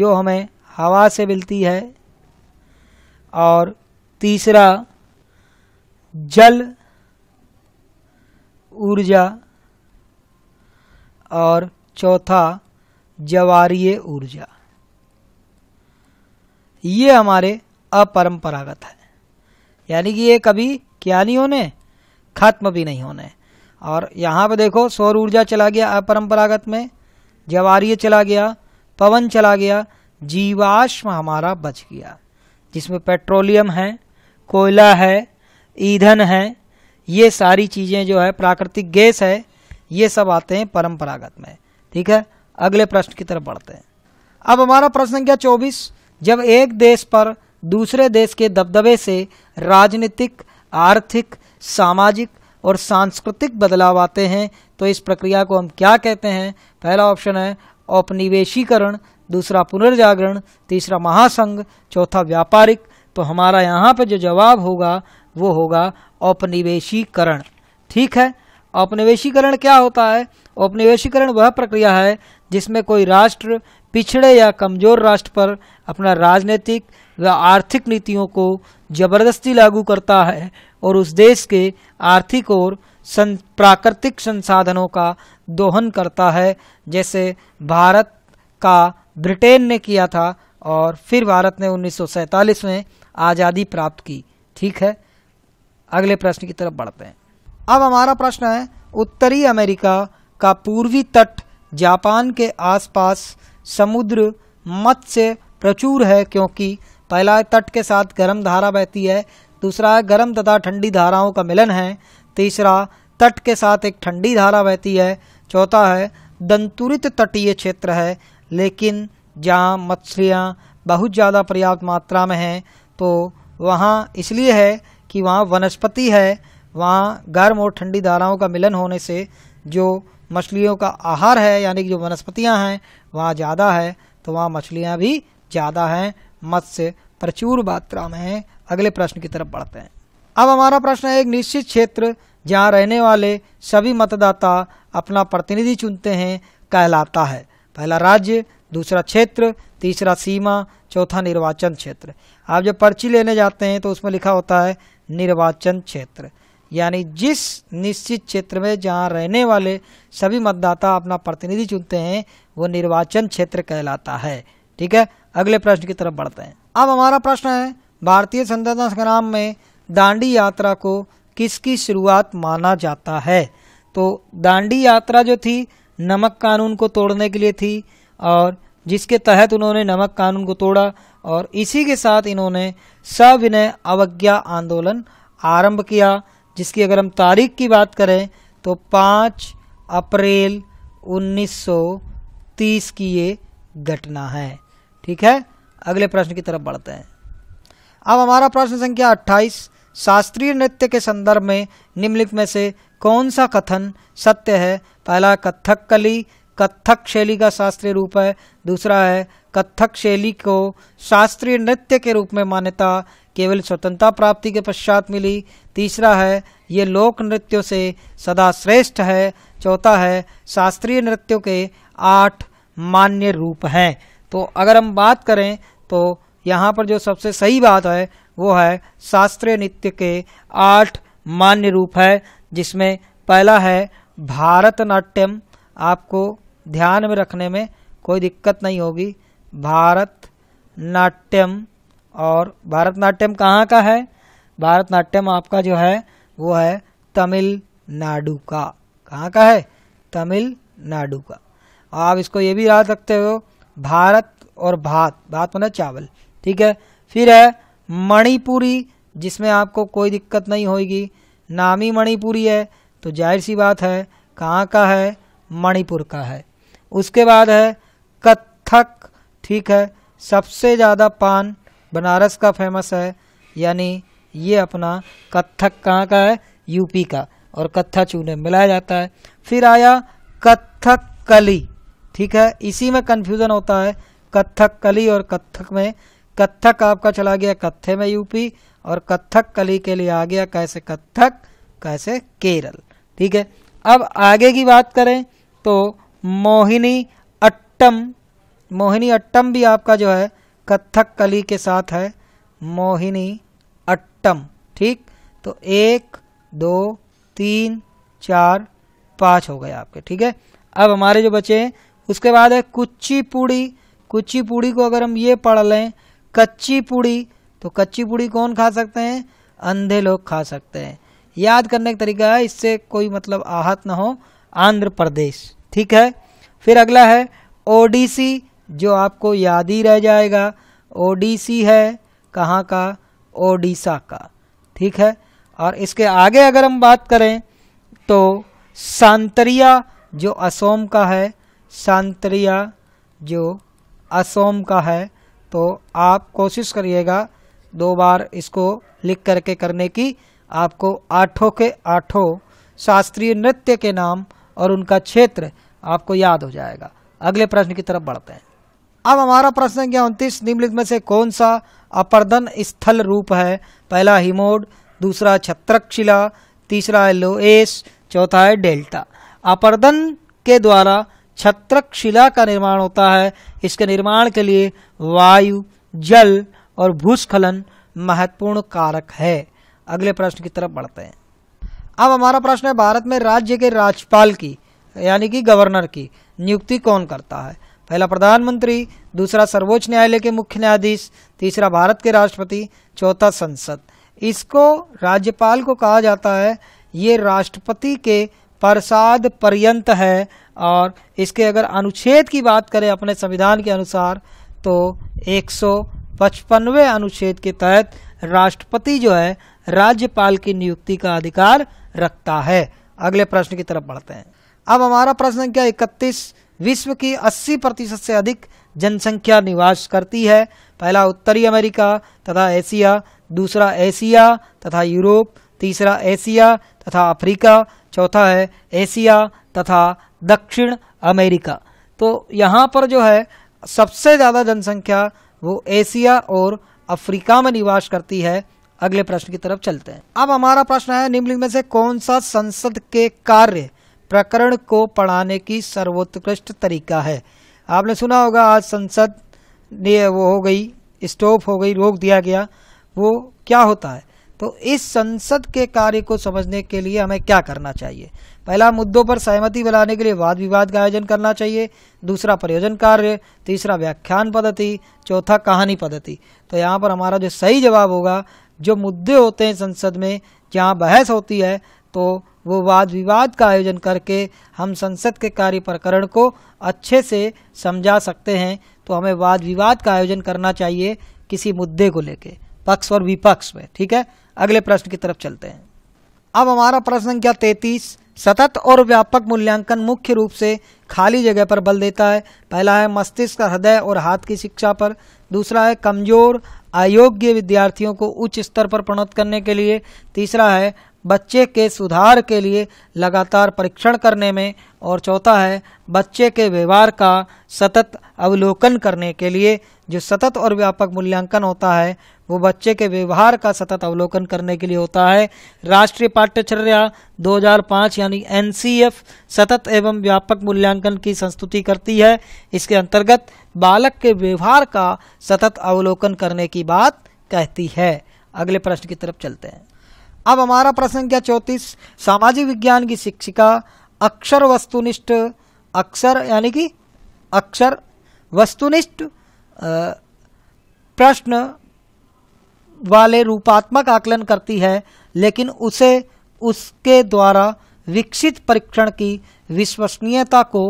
जो हमें हवा से मिलती है और तीसरा जल ऊर्जा और चौथा जवारीय ऊर्जा ये हमारे अपरंपरागत है यानी कि ये कभी क्या नहीं होने खत्म भी नहीं होने और यहाँ पे देखो सौर ऊर्जा चला गया अपरंपरागत में जवारीय चला गया पवन चला गया जीवाश्म हमारा बच गया जिसमें पेट्रोलियम है कोयला है ईंधन है ये सारी चीज़ें जो है प्राकृतिक गैस है ये सब आते हैं परंपरागत में ठीक है अगले प्रश्न की तरफ बढ़ते हैं अब हमारा प्रश्न संख्या चौबीस जब एक देश पर दूसरे देश के दबदबे से राजनीतिक आर्थिक सामाजिक और सांस्कृतिक बदलाव आते हैं तो इस प्रक्रिया को हम क्या कहते हैं पहला ऑप्शन है औपनिवेशीकरण दूसरा पुनर्जागरण तीसरा महासंघ चौथा व्यापारिक तो हमारा यहाँ पे जो जवाब होगा वो होगा औपनिवेशीकरण ठीक है औपनिवेशीकरण क्या होता है औपनिवेशीकरण वह प्रक्रिया है जिसमें कोई राष्ट्र पिछड़े या कमजोर राष्ट्र पर अपना राजनीतिक व आर्थिक नीतियों को जबरदस्ती लागू करता है और उस देश के आर्थिक और सं, प्राकृतिक संसाधनों का दोहन करता है जैसे भारत का ब्रिटेन ने किया था और फिर भारत ने उन्नीस में आज़ादी प्राप्त की ठीक है अगले प्रश्न की तरफ बढ़ते हैं अब हमारा प्रश्न है उत्तरी अमेरिका का पूर्वी तट जापान के आसपास समुद्र मत्स्य प्रचुर है क्योंकि पहला तट के साथ गर्म धारा बहती है दूसरा है गर्म तथा ठंडी धाराओं का मिलन है तीसरा तट के साथ एक ठंडी धारा बहती है चौथा है दंतुरित तटीय क्षेत्र है लेकिन जहाँ मछलियाँ बहुत ज़्यादा पर्याप्त मात्रा में हैं तो वहाँ इसलिए है कि वहाँ वनस्पति है वहाँ गर्म और ठंडी धाराओं का मिलन होने से जो मछलियों का आहार है यानी कि जो वनस्पतियाँ हैं वहाँ ज़्यादा है तो वहाँ मछलियाँ भी ज़्यादा हैं मत्स्य प्रचुर मात्रा में हैं अगले प्रश्न की तरफ बढ़ते हैं अब हमारा प्रश्न है एक निश्चित क्षेत्र जहाँ रहने वाले सभी मतदाता अपना प्रतिनिधि चुनते हैं कहलाता है पहला राज्य दूसरा क्षेत्र तीसरा सीमा चौथा निर्वाचन क्षेत्र आप जब पर्ची लेने जाते हैं तो उसमें लिखा होता है निर्वाचन क्षेत्र यानी जिस निश्चित क्षेत्र में जहाँ रहने वाले सभी मतदाता अपना प्रतिनिधि चुनते हैं वो निर्वाचन क्षेत्र कहलाता है ठीक है अगले प्रश्न की तरफ बढ़ते हैं अब हमारा प्रश्न है भारतीय स्वतंत्रता संग्राम में दांडी यात्रा को किसकी शुरुआत माना जाता है तो दांडी यात्रा जो थी नमक कानून को तोड़ने के लिए थी और जिसके तहत उन्होंने नमक कानून को तोड़ा और इसी के साथ इन्होंने सविनय अवज्ञा आंदोलन आरंभ किया जिसकी अगर हम तारीख की बात करें तो पाँच अप्रैल 1930 की ये घटना है ठीक है अगले प्रश्न की तरफ बढ़ते हैं अब हमारा प्रश्न संख्या 28 शास्त्रीय नृत्य के संदर्भ में निम्नलिखित में से कौन सा कथन सत्य है पहला कथक कली कथक शैली का शास्त्रीय रूप है दूसरा है कथक शैली को शास्त्रीय नृत्य के रूप में मान्यता केवल स्वतंत्रता प्राप्ति के पश्चात मिली तीसरा है ये लोक नृत्यों से सदा श्रेष्ठ है चौथा है शास्त्रीय नृत्यों के आठ मान्य रूप हैं तो अगर हम बात करें तो यहाँ पर जो सबसे सही बात है वो है शास्त्रीय नृत्य के आठ मान्य रूप है जिसमें पहला है भारतनाट्यम आपको ध्यान में रखने में कोई दिक्कत नहीं होगी भारत नाट्यम और भारतनाट्यम कहाँ का है भारतनाट्यम आपका जो है वो है तमिलनाडु का कहाँ का है तमिलनाडु का आप इसको ये भी याद रखते हो भारत और भात भात मतलब चावल ठीक है फिर है मणिपुरी जिसमें आपको कोई दिक्कत नहीं होगी नामी मणिपुरी है तो जाहिर सी बात है कहाँ का है मणिपुर का है उसके बाद है कत्थक ठीक है सबसे ज़्यादा पान बनारस का फेमस है यानी ये अपना कत्थक कहाँ का है यूपी का और कत्था चूने मिलाया जाता है फिर आया कत्थक कली ठीक है इसी में कन्फ्यूज़न होता है कत्थक कली और कत्थक में कत्थक आपका चला गया कत्थे में यूपी और कत्थक कली के लिए आ गया कैसे कत्थक कैसे केरल ठीक है अब आगे की बात करें तो मोहिनी अट्टम मोहिनी अट्टम भी आपका जो है कथक कली के साथ है मोहिनी अट्टम ठीक तो एक दो तीन चार पाँच हो गए आपके ठीक है अब हमारे जो बचे हैं उसके बाद है कुच्ची पूड़ी कुच्ची पूड़ी को अगर हम ये पढ़ लें कच्ची पूड़ी तो कच्ची पूड़ी कौन खा सकते हैं अंधे लोग खा सकते हैं याद करने का तरीका है इससे कोई मतलब आहत ना हो आंध्र प्रदेश ठीक है फिर अगला है ओडीसी जो आपको याद ही रह जाएगा ओडीसी है कहाँ का ओडिशा का ठीक है और इसके आगे अगर हम बात करें तो सांतरिया जो असोम का है सांतरिया जो असोम का है तो आप कोशिश करिएगा दो बार इसको लिख करके करने की आपको आठों के आठों शास्त्रीय नृत्य के नाम और उनका क्षेत्र आपको याद हो जाएगा अगले प्रश्न की तरफ बढ़ते हैं अब हमारा प्रश्न संख्या उनतीस निम्नलिखित में से कौन सा अपर्दन स्थल रूप है पहला हिमोड दूसरा छत्रकशिला तीसरा है लोएस चौथा है डेल्टा अपर्दन के द्वारा छत्रकशिला का निर्माण होता है इसके निर्माण के लिए वायु जल और भूस्खलन महत्वपूर्ण कारक है अगले प्रश्न की तरफ बढ़ते हैं अब हमारा प्रश्न है भारत में राज्य के राज्यपाल की यानी कि गवर्नर की नियुक्ति कौन करता है पहला प्रधानमंत्री दूसरा सर्वोच्च न्यायालय के मुख्य न्यायाधीश तीसरा भारत के राष्ट्रपति चौथा संसद इसको राज्यपाल को कहा जाता है ये राष्ट्रपति के प्रसाद पर्यंत है और इसके अगर अनुच्छेद की बात करें अपने संविधान के अनुसार तो एक पचपनवे अनुच्छेद के तहत राष्ट्रपति जो है राज्यपाल की नियुक्ति का अधिकार रखता है अगले प्रश्न की तरफ बढ़ते हैं अब हमारा प्रश्न संख्या इकतीस विश्व की 80 प्रतिशत से अधिक जनसंख्या निवास करती है पहला उत्तरी अमेरिका तथा एशिया दूसरा एशिया तथा यूरोप तीसरा एशिया तथा अफ्रीका चौथा है एशिया तथा दक्षिण अमेरिका तो यहाँ पर जो है सबसे ज़्यादा जनसंख्या वो एशिया और अफ्रीका में निवास करती है अगले प्रश्न की तरफ चलते हैं अब हमारा प्रश्न है निम्नलिखित में से कौन सा संसद के कार्य प्रकरण को पढ़ाने की सर्वोत्कृष्ट तरीका है आपने सुना होगा आज संसद ने वो हो गई स्टॉप हो गई रोक दिया गया वो क्या होता है तो इस संसद के कार्य को समझने के लिए हमें क्या करना चाहिए पहला मुद्दों पर सहमति बनाने के लिए वाद विवाद का आयोजन करना चाहिए दूसरा प्रयोजन कार्य तीसरा व्याख्यान पद्धति चौथा कहानी पद्धति तो यहाँ पर हमारा जो सही जवाब होगा जो मुद्दे होते हैं संसद में जहाँ बहस होती है तो वो वाद विवाद का आयोजन करके हम संसद के कार्य प्रकरण को अच्छे से समझा सकते हैं तो हमें वाद विवाद का आयोजन करना चाहिए किसी मुद्दे को लेके पक्ष और विपक्ष में ठीक है अगले प्रश्न की तरफ चलते हैं अब हमारा प्रश्न संख्या तैतीस सतत और व्यापक मूल्यांकन मुख्य रूप से खाली जगह पर बल देता है पहला है मस्तिष्क हृदय और हाथ की शिक्षा पर दूसरा है कमज़ोर अयोग्य विद्यार्थियों को उच्च स्तर पर प्रणत करने के लिए तीसरा है बच्चे के सुधार के लिए लगातार परीक्षण करने में और चौथा है बच्चे के व्यवहार का सतत अवलोकन करने के लिए जो सतत और व्यापक मूल्यांकन होता है वो बच्चे के व्यवहार का सतत अवलोकन करने के लिए होता है राष्ट्रीय पाठ्यचर्या 2005 यानी एन सतत एवं व्यापक मूल्यांकन की संस्तुति करती है इसके अंतर्गत बालक के व्यवहार का सतत अवलोकन करने की बात कहती है अगले प्रश्न की तरफ चलते हैं अब हमारा प्रश्न क्या चौतीस सामाजिक विज्ञान की शिक्षिका अक्षर वस्तुनिष्ठ अक्षर यानी कि अक्षर वस्तुनिष्ठ प्रश्न वाले रूपात्मक आकलन करती है लेकिन उसे उसके द्वारा विकसित परीक्षण की विश्वसनीयता को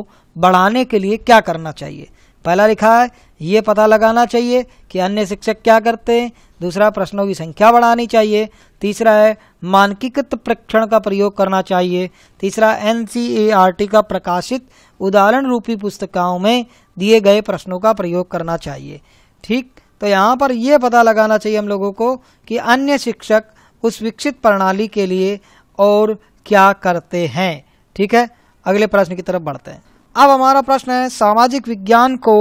बढ़ाने के लिए क्या करना चाहिए पहला लिखा है ये पता लगाना चाहिए कि अन्य शिक्षक क्या करते हैं दूसरा प्रश्नों की संख्या बढ़ानी चाहिए तीसरा है मानकीकृत प्रक्षण का प्रयोग करना चाहिए तीसरा एन e का प्रकाशित उदाहरण रूपी पुस्तकाओं में दिए गए प्रश्नों का प्रयोग करना चाहिए ठीक तो यहाँ पर यह पता लगाना चाहिए हम लोगों को कि अन्य शिक्षक उस विकसित प्रणाली के लिए और क्या करते हैं ठीक है अगले प्रश्न की तरफ बढ़ते हैं अब हमारा प्रश्न है सामाजिक विज्ञान को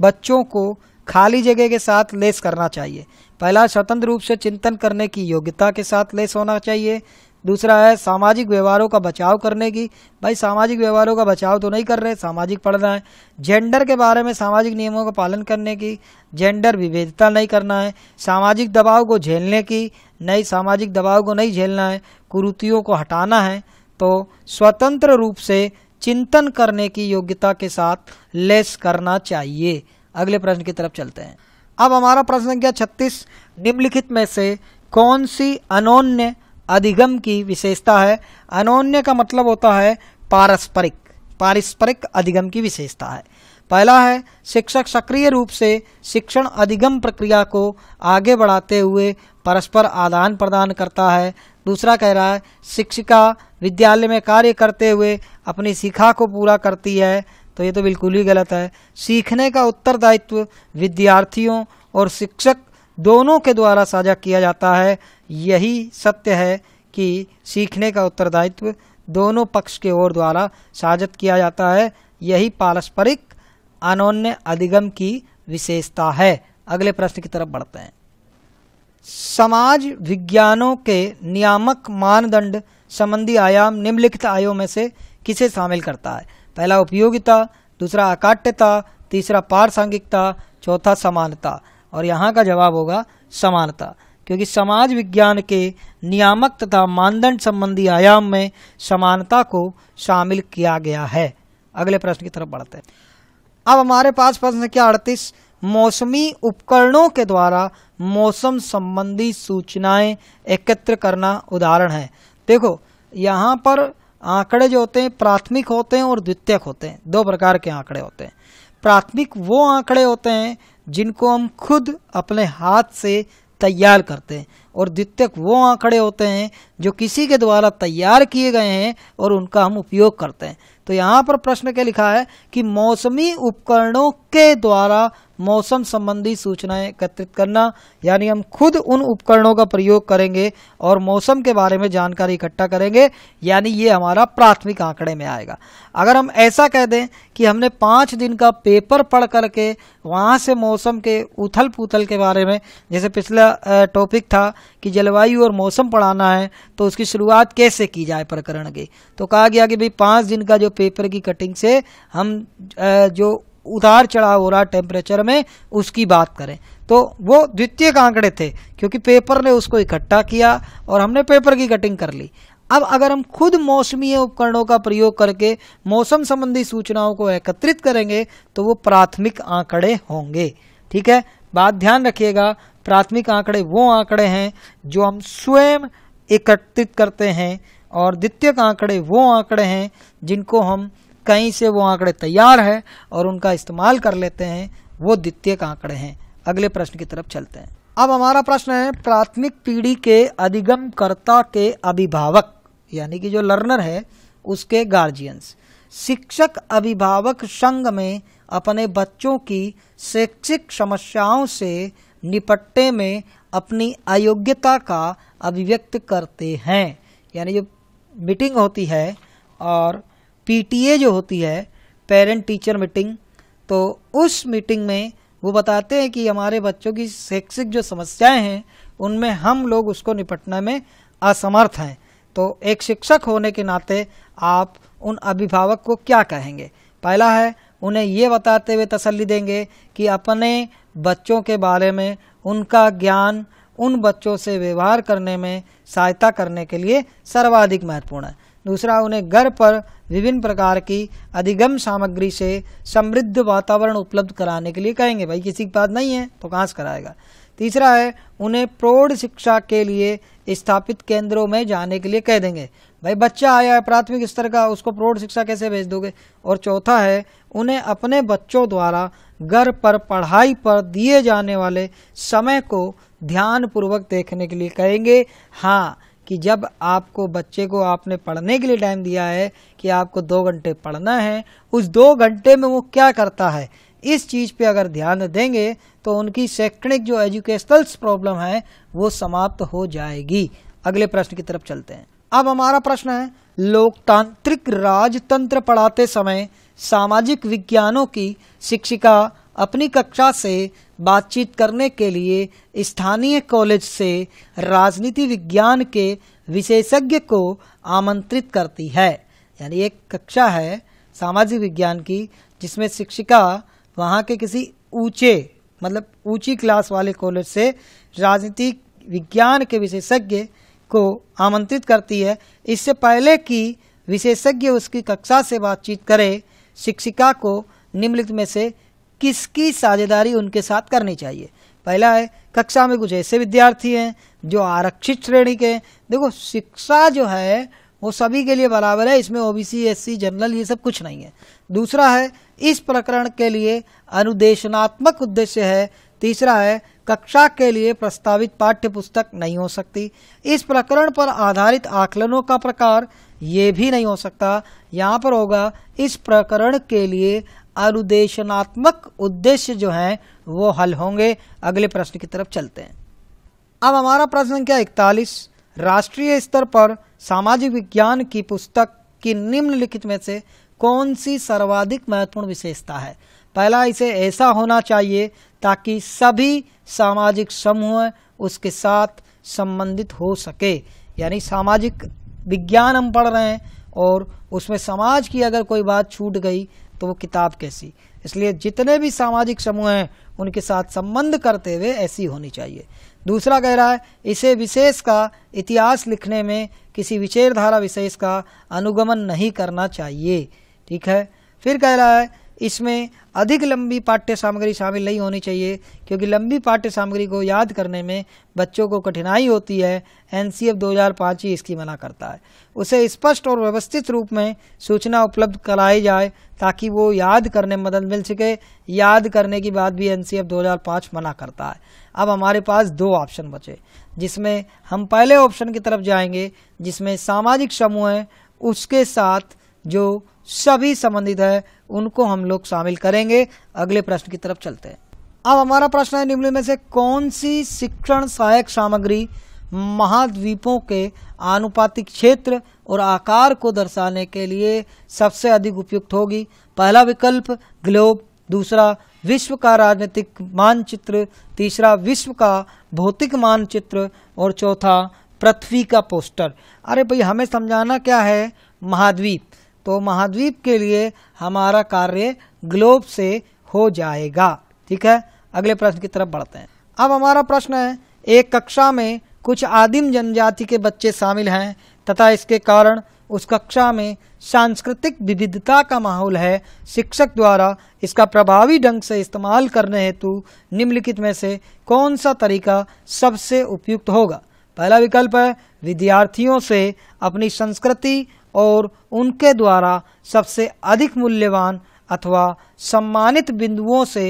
बच्चों को खाली जगह के साथ लेस करना चाहिए पहला स्वतंत्र रूप से चिंतन करने की योग्यता के साथ लेस होना चाहिए दूसरा है सामाजिक व्यवहारों का बचाव करने की भाई सामाजिक व्यवहारों का बचाव तो नहीं कर रहे सामाजिक पढ़ना है जेंडर के बारे में सामाजिक नियमों का पालन करने की जेंडर विभेदता नहीं करना है सामाजिक दबाव को झेलने की नई सामाजिक दबाव को नहीं झेलना है कुरुतियों को हटाना है तो स्वतंत्र रूप से चिंतन करने की योग्यता के साथ लेस करना चाहिए अगले प्रश्न की तरफ चलते हैं अब हमारा प्रश्न संख्या छत्तीस निम्नलिखित में से कौन सी अनोन्य अधिगम की विशेषता है अनोन्य का मतलब होता है पारस्परिक पारस्परिक अधिगम की विशेषता है पहला है शिक्षक सक्रिय रूप से शिक्षण अधिगम प्रक्रिया को आगे बढ़ाते हुए परस्पर आदान प्रदान करता है दूसरा कह रहा है शिक्षिका विद्यालय में कार्य करते हुए अपनी शिखा को पूरा करती है तो ये तो बिल्कुल ही गलत है सीखने का उत्तरदायित्व विद्यार्थियों और शिक्षक दोनों के द्वारा साझा किया जाता है यही सत्य है कि सीखने का उत्तरदायित्व दोनों पक्ष के ओर द्वारा साझत किया जाता है यही पारस्परिक अनोन्य अधिगम की विशेषता है अगले प्रश्न की तरफ बढ़ते हैं समाज विज्ञानों के नियामक मानदंड संबंधी आयाम निम्नलिखित आयों में से किसे शामिल करता है पहला उपयोगिता दूसरा अकाट्यता तीसरा पारसांगिकता चौथा समानता और यहाँ का जवाब होगा समानता क्योंकि समाज विज्ञान के नियामक तथा मानदंड संबंधी आयाम में समानता को शामिल किया गया है अगले प्रश्न की तरफ बढ़ते हैं अब हमारे पास प्रश्न क्या अड़तीस मौसमी उपकरणों के द्वारा मौसम संबंधी सूचनाएं एकत्र करना उदाहरण है देखो यहाँ पर आंकड़े जो होते हैं प्राथमिक होते हैं और द्वितीयक होते हैं दो प्रकार के आंकड़े होते हैं प्राथमिक वो आंकड़े होते हैं जिनको हम खुद अपने हाथ से तैयार करते हैं और द्वितीयक वो आंकड़े होते हैं जो किसी के द्वारा तैयार किए गए हैं और उनका हम उपयोग करते हैं तो यहाँ पर प्रश्न क्या लिखा है कि मौसमी उपकरणों के द्वारा मौसम संबंधी सूचनाएं एकत्रित करना यानी हम खुद उन उपकरणों का प्रयोग करेंगे और मौसम के बारे में जानकारी इकट्ठा करेंगे यानी ये हमारा प्राथमिक आंकड़े में आएगा अगर हम ऐसा कह दें कि हमने पाँच दिन का पेपर पढ़ करके वहाँ से मौसम के उथल पुथल के बारे में जैसे पिछला टॉपिक था कि जलवायु और मौसम पढ़ाना है तो उसकी शुरुआत कैसे की जाए प्रकरण की तो कहा गया कि भाई पाँच दिन का जो पेपर की कटिंग से हम जो उतार चढ़ाव हो रहा टेम्परेचर में उसकी बात करें तो वो द्वितीय आंकड़े थे क्योंकि पेपर ने उसको इकट्ठा किया और हमने पेपर की कटिंग कर ली अब अगर हम खुद मौसमीय उपकरणों का प्रयोग करके मौसम संबंधी सूचनाओं को एकत्रित करेंगे तो वो प्राथमिक आंकड़े होंगे ठीक है बात ध्यान रखिएगा प्राथमिक आंकड़े वो आंकड़े हैं जो हम स्वयं एकत्रित करते हैं और द्वितीय आंकड़े वो आंकड़े हैं जिनको हम कहीं से वो आंकड़े तैयार है और उनका इस्तेमाल कर लेते हैं वो द्वितीय आंकड़े हैं अगले प्रश्न की तरफ चलते हैं अब हमारा प्रश्न है प्राथमिक पीढ़ी के अधिगमकर्ता के अभिभावक यानी कि जो लर्नर है उसके गार्जियंस शिक्षक अभिभावक संघ में अपने बच्चों की शैक्षिक समस्याओं से निपटने में अपनी अयोग्यता का अभिव्यक्त करते हैं यानी जो मीटिंग होती है और पीटीए जो होती है पेरेंट टीचर मीटिंग तो उस मीटिंग में वो बताते हैं कि हमारे बच्चों की शैक्षिक जो समस्याएं हैं उनमें हम लोग उसको निपटने में असमर्थ हैं तो एक शिक्षक होने के नाते आप उन अभिभावक को क्या कहेंगे पहला है उन्हें ये बताते हुए तसल्ली देंगे कि अपने बच्चों के बारे में उनका ज्ञान उन बच्चों से व्यवहार करने में सहायता करने के लिए सर्वाधिक महत्वपूर्ण है दूसरा उन्हें घर पर विभिन्न प्रकार की अधिगम सामग्री से समृद्ध वातावरण उपलब्ध कराने के लिए कहेंगे भाई किसी के पास नहीं है तो कहाँ से कराएगा तीसरा है उन्हें प्रौढ़ शिक्षा के लिए स्थापित केंद्रों में जाने के लिए कह देंगे भाई बच्चा आया है प्राथमिक स्तर का उसको प्रौढ़ शिक्षा कैसे भेज दोगे और चौथा है उन्हें अपने बच्चों द्वारा घर पर पढ़ाई पर दिए जाने वाले समय को ध्यानपूर्वक देखने के लिए कहेंगे हाँ कि जब आपको बच्चे को आपने पढ़ने के लिए टाइम दिया है कि आपको दो घंटे पढ़ना है उस दो घंटे में वो क्या करता है इस चीज़ पे अगर ध्यान देंगे तो उनकी शैक्षणिक जो एजुकेशनल्स प्रॉब्लम है वो समाप्त हो जाएगी अगले प्रश्न की तरफ चलते हैं अब हमारा प्रश्न है लोकतांत्रिक राजतंत्र पढ़ाते समय सामाजिक विज्ञानों की शिक्षिका अपनी कक्षा से बातचीत करने के लिए स्थानीय कॉलेज से राजनीति विज्ञान के विशेषज्ञ को आमंत्रित करती है यानी एक कक्षा है सामाजिक विज्ञान की जिसमें शिक्षिका वहाँ के किसी ऊंचे मतलब ऊंची क्लास वाले कॉलेज से राजनीति विज्ञान के विशेषज्ञ को आमंत्रित करती है इससे पहले कि विशेषज्ञ उसकी कक्षा से बातचीत करे शिक्षिका को निम्नलिखित में से किसकी साझेदारी उनके साथ करनी चाहिए पहला है कक्षा में कुछ ऐसे विद्यार्थी हैं जो आरक्षित श्रेणी के देखो शिक्षा जो है वो सभी के लिए बराबर है इसमें ओबीसी एससी जनरल ये सब कुछ नहीं है दूसरा है इस प्रकरण के लिए अनुदेशनात्मक उद्देश्य है तीसरा है कक्षा के लिए प्रस्तावित पाठ्य पुस्तक नहीं हो सकती इस प्रकरण पर आधारित आकलनों का प्रकार ये भी नहीं हो सकता यहाँ पर होगा इस प्रकरण के लिए अनुदेशनात्मक उद्देश्य जो हैं वो हल होंगे अगले प्रश्न की तरफ चलते हैं अब हमारा प्रश्न संख्या इकतालीस राष्ट्रीय स्तर पर सामाजिक विज्ञान की पुस्तक की निम्नलिखित में से कौन सी सर्वाधिक महत्वपूर्ण विशेषता है पहला इसे ऐसा होना चाहिए ताकि सभी सामाजिक समूह उसके साथ संबंधित हो सके यानी सामाजिक विज्ञान हम पढ़ रहे हैं और उसमें समाज की अगर कोई बात छूट गई तो वो किताब कैसी इसलिए जितने भी सामाजिक समूह हैं उनके साथ संबंध करते हुए ऐसी होनी चाहिए दूसरा कह रहा है इसे विशेष का इतिहास लिखने में किसी विचारधारा विशेष का अनुगमन नहीं करना चाहिए ठीक है फिर कह रहा है इसमें अधिक लंबी पाठ्य सामग्री शामिल नहीं होनी चाहिए क्योंकि लंबी पाठ्य सामग्री को याद करने में बच्चों को कठिनाई होती है एन सी एफ ही इसकी मना करता है उसे स्पष्ट और व्यवस्थित रूप में सूचना उपलब्ध कराई जाए ताकि वो याद करने में मदद मिल सके याद करने की बात भी एन सी एफ मना करता है अब हमारे पास दो ऑप्शन बचे जिसमें हम पहले ऑप्शन की तरफ जाएंगे जिसमें सामाजिक समूह उसके साथ जो सभी संबंधित है उनको हम लोग शामिल करेंगे अगले प्रश्न की तरफ चलते हैं अब हमारा प्रश्न है निम्न में से कौन सी शिक्षण सहायक सामग्री महाद्वीपों के आनुपातिक क्षेत्र और आकार को दर्शाने के लिए सबसे अधिक उपयुक्त होगी पहला विकल्प ग्लोब दूसरा विश्व का राजनीतिक मानचित्र तीसरा विश्व का भौतिक मानचित्र और चौथा पृथ्वी का पोस्टर अरे भाई हमें समझाना क्या है महाद्वीप तो महाद्वीप के लिए हमारा कार्य ग्लोब से हो जाएगा ठीक है अगले प्रश्न की तरफ बढ़ते हैं अब हमारा प्रश्न है एक कक्षा में कुछ आदिम जनजाति के बच्चे शामिल हैं तथा इसके कारण उस कक्षा में सांस्कृतिक विविधता का माहौल है शिक्षक द्वारा इसका प्रभावी ढंग से इस्तेमाल करने हेतु निम्नलिखित में से कौन सा तरीका सबसे उपयुक्त होगा पहला विकल्प है विद्यार्थियों से अपनी संस्कृति और उनके द्वारा सबसे अधिक मूल्यवान अथवा सम्मानित बिंदुओं से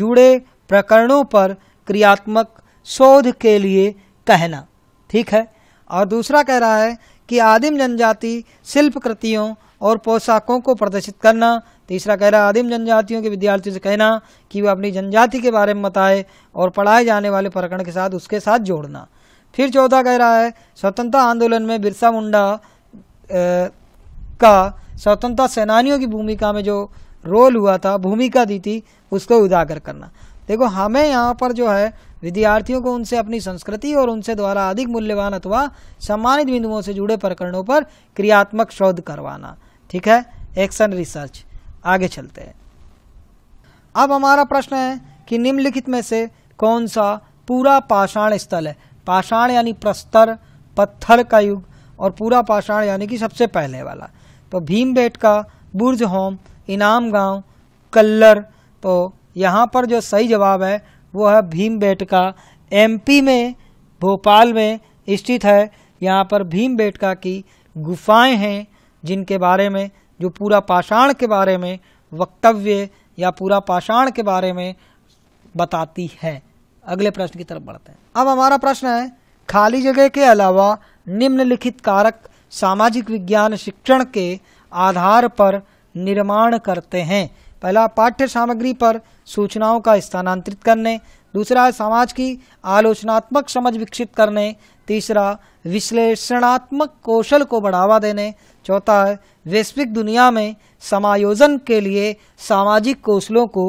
जुड़े प्रकरणों पर क्रियात्मक शोध के लिए कहना ठीक है और दूसरा कह रहा है कि आदिम जनजाति शिल्प कृतियों और पोशाकों को प्रदर्शित करना तीसरा कह रहा है आदिम जनजातियों के विद्यार्थियों से कहना कि वह अपनी जनजाति के बारे में बताए और पढ़ाए जाने वाले प्रकरण के साथ उसके साथ जोड़ना फिर चौथा कह रहा है स्वतंत्रता आंदोलन में बिरसा मुंडा का स्वतंत्रता सेनानियों की भूमिका में जो रोल हुआ था भूमिका दी थी उसको उजागर करना देखो हमें यहाँ पर जो है विद्यार्थियों को उनसे अपनी संस्कृति और उनसे द्वारा अधिक मूल्यवान अथवा सम्मानित बिंदुओं से जुड़े प्रकरणों पर क्रियात्मक शोध करवाना ठीक है एक्शन रिसर्च आगे चलते हैं अब हमारा प्रश्न है कि निम्नलिखित में से कौन सा पूरा पाषाण स्थल है पाषाण यानी प्रस्तर पत्थर का युग और पूरा पाषाण यानी कि सबसे पहले वाला तो भीम का बुर्ज होम इनाम गांव कल्लर तो यहाँ पर जो सही जवाब है वो है भीम का एमपी में भोपाल में स्थित है यहाँ पर भीम की गुफाएं हैं जिनके बारे में जो पूरा पाषाण के बारे में वक्तव्य या पूरा पाषाण के बारे में बताती है अगले प्रश्न की तरफ बढ़ते हैं अब हमारा प्रश्न है खाली जगह के अलावा निम्नलिखित कारक सामाजिक विज्ञान शिक्षण के आधार पर निर्माण करते हैं पहला पाठ्य सामग्री पर सूचनाओं का स्थानांतरित करने दूसरा समाज की आलोचनात्मक समझ विकसित करने तीसरा विश्लेषणात्मक कौशल को बढ़ावा देने चौथा है वैश्विक दुनिया में समायोजन के लिए सामाजिक कौशलों को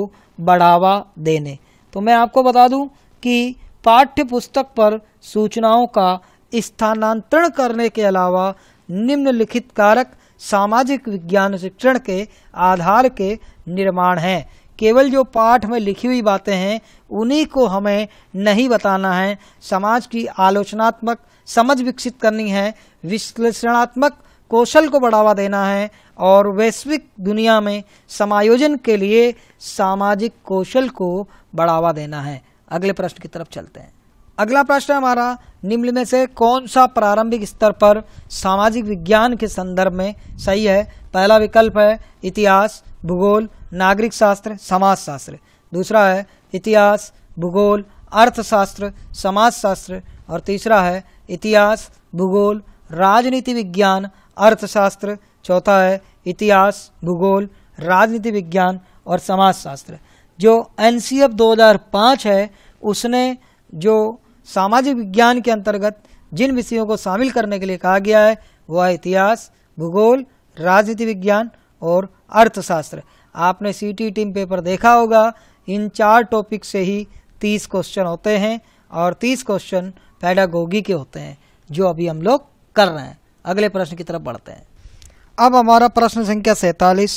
बढ़ावा देने तो मैं आपको बता दूं कि पाठ्य पुस्तक पर सूचनाओं का स्थानांतरण करने के अलावा निम्नलिखित कारक सामाजिक विज्ञान शिक्षण के आधार के निर्माण हैं केवल जो पाठ में लिखी हुई बातें हैं उन्हीं को हमें नहीं बताना है समाज की आलोचनात्मक समझ विकसित करनी है विश्लेषणात्मक कौशल को बढ़ावा देना है और वैश्विक दुनिया में समायोजन के लिए सामाजिक कौशल को बढ़ावा देना है अगले प्रश्न की तरफ चलते हैं अगला प्रश्न हमारा निम्न में से कौन सा प्रारंभिक स्तर पर सामाजिक विज्ञान के संदर्भ में सही है पहला विकल्प है इतिहास भूगोल नागरिक शास्त्र समाज शास्त्र दूसरा है इतिहास भूगोल अर्थशास्त्र समाज शास्त्र और तीसरा है इतिहास भूगोल राजनीति विज्ञान अर्थशास्त्र चौथा है इतिहास भूगोल राजनीति विज्ञान और समाजशास्त्र जो एन सी एफ है उसने जो सामाजिक विज्ञान के अंतर्गत जिन विषयों को शामिल करने के लिए कहा गया है वह इतिहास भूगोल राजनीति विज्ञान और अर्थशास्त्र आपने सीटी टीम पेपर देखा होगा इन चार टॉपिक से ही तीस क्वेश्चन होते हैं और तीस क्वेश्चन पैडागोगी के होते हैं जो अभी हम लोग कर रहे हैं अगले प्रश्न की तरफ बढ़ते हैं अब हमारा प्रश्न संख्या सैंतालीस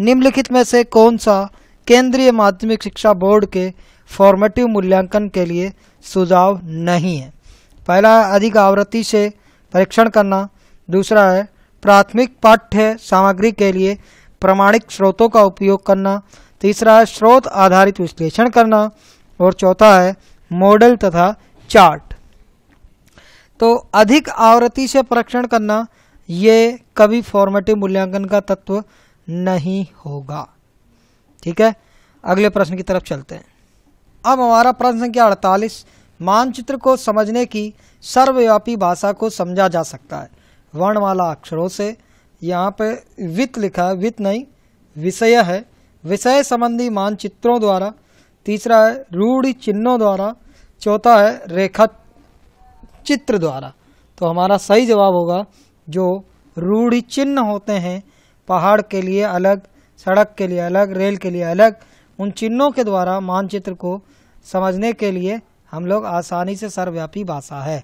निम्नलिखित में से कौन सा केंद्रीय माध्यमिक शिक्षा बोर्ड के फॉर्मेटिव मूल्यांकन के लिए सुझाव नहीं है पहला अधिक आवृत्ति से परीक्षण करना दूसरा है प्राथमिक पाठ्य सामग्री के लिए प्रमाणिक स्रोतों का उपयोग करना तीसरा है स्रोत आधारित विश्लेषण करना और चौथा है मॉडल तथा चार्ट तो अधिक आवृत्ति से परीक्षण करना ये कभी फॉर्मेटिव मूल्यांकन का तत्व नहीं होगा ठीक है अगले प्रश्न की तरफ चलते हैं अब हमारा प्रश्न संख्या अड़तालीस मानचित्र को समझने की सर्वव्यापी भाषा को समझा जा सकता है वर्णमाला अक्षरों से यहाँ पे वित्त लिखा है वित्त नहीं विषय है विषय संबंधी मानचित्रों द्वारा तीसरा है रूढ़ी चिन्हों द्वारा चौथा है रेखा चित्र द्वारा तो हमारा सही जवाब होगा जो रूढ़ी चिन्ह होते हैं पहाड़ के लिए अलग सड़क के लिए अलग रेल के लिए अलग उन चिन्हों के द्वारा मानचित्र को समझने के लिए हम लोग आसानी से सर्वव्यापी भाषा है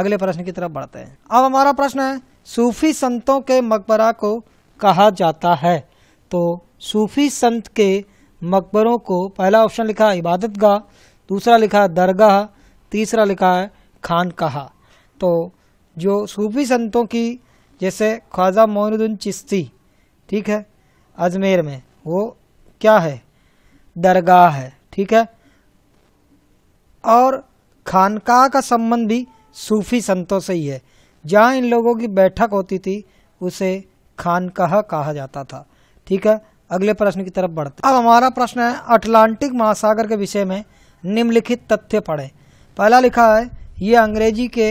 अगले प्रश्न की तरफ बढ़ते हैं अब हमारा प्रश्न है सूफी संतों के मकबरा को कहा जाता है तो सूफी संत के मकबरों को पहला ऑप्शन लिखा है इबादत गाह दूसरा लिखा है दरगाह तीसरा लिखा है खान कहा तो जो सूफी संतों की जैसे ख्वाजा मोनुद्दीन चिश्ती ठीक है अजमेर में वो क्या है दरगाह है ठीक है और खानका का संबंध भी सूफी संतों से ही है जहाँ इन लोगों की बैठक होती थी उसे खानकाह कहा जाता था ठीक है अगले प्रश्न की तरफ बढ़ते अब हमारा प्रश्न है अटलांटिक महासागर के विषय में निम्नलिखित तथ्य पढ़ें पहला लिखा है ये अंग्रेजी के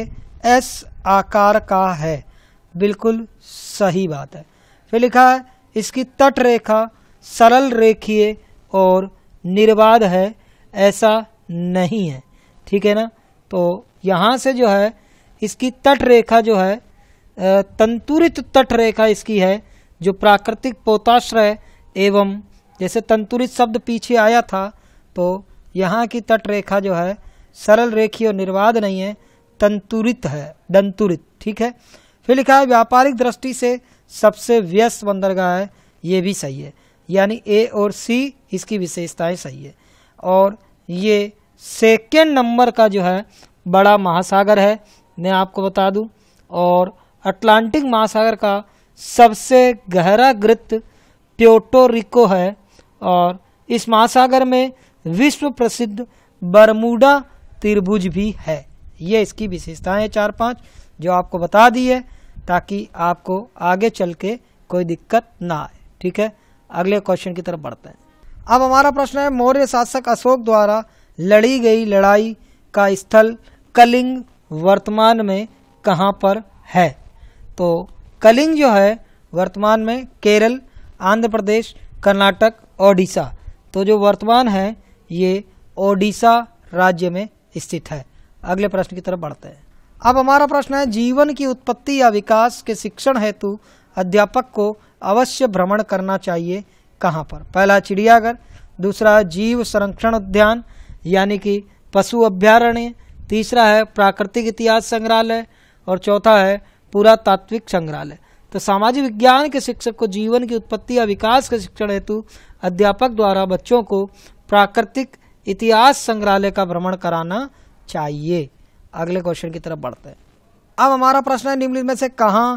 एस आकार का है बिल्कुल सही बात है फिर लिखा है इसकी तट रेखा सरल रेखीय और निर्बाध है ऐसा नहीं है ठीक है ना तो यहाँ से जो है इसकी तट रेखा जो है तंतुरित तट रेखा इसकी है जो प्राकृतिक पोताश्रय एवं जैसे तंतुरित शब्द पीछे आया था तो यहाँ की तट रेखा जो है सरल रेखी और निर्वाद नहीं है तंतुरित है दंतुरित ठीक है फिर लिखा है व्यापारिक दृष्टि से सबसे व्यस्त बंदरगाह है ये भी सही है यानी ए और सी इसकी विशेषताएं सही है और ये सेकेंड नंबर का जो है बड़ा महासागर है मैं आपको बता दूं और अटलांटिक महासागर का सबसे गहरा गृत रिको है और इस महासागर में विश्व प्रसिद्ध बरमूडा त्रिभुज भी है ये इसकी विशेषताएं चार पांच जो आपको बता दी है ताकि आपको आगे चल के कोई दिक्कत ना आए ठीक है अगले क्वेश्चन की तरफ बढ़ते हैं अब हमारा प्रश्न है मौर्य शासक अशोक द्वारा लड़ी गई लड़ाई का स्थल कलिंग वर्तमान में कहाँ पर है तो कलिंग जो है वर्तमान में केरल आंध्र प्रदेश कर्नाटक ओडिशा तो जो वर्तमान है ये ओडिशा राज्य में स्थित है अगले प्रश्न की तरफ बढ़ते हैं अब हमारा प्रश्न है जीवन की उत्पत्ति या विकास के शिक्षण हेतु अध्यापक को अवश्य भ्रमण करना चाहिए कहाँ पर पहला चिड़ियाघर दूसरा जीव संरक्षण उद्यान यानी कि पशु अभ्यारण्य तीसरा है प्राकृतिक इतिहास संग्रहालय और चौथा है पुरातात्विक संग्रहालय तो सामाजिक विज्ञान के शिक्षक को जीवन की उत्पत्ति या विकास के शिक्षण हेतु अध्यापक द्वारा बच्चों को प्राकृतिक इतिहास संग्रहालय का भ्रमण कराना चाहिए अगले क्वेश्चन की तरफ बढ़ते हैं अब हमारा प्रश्न है निम्नलिखित में से कहाँ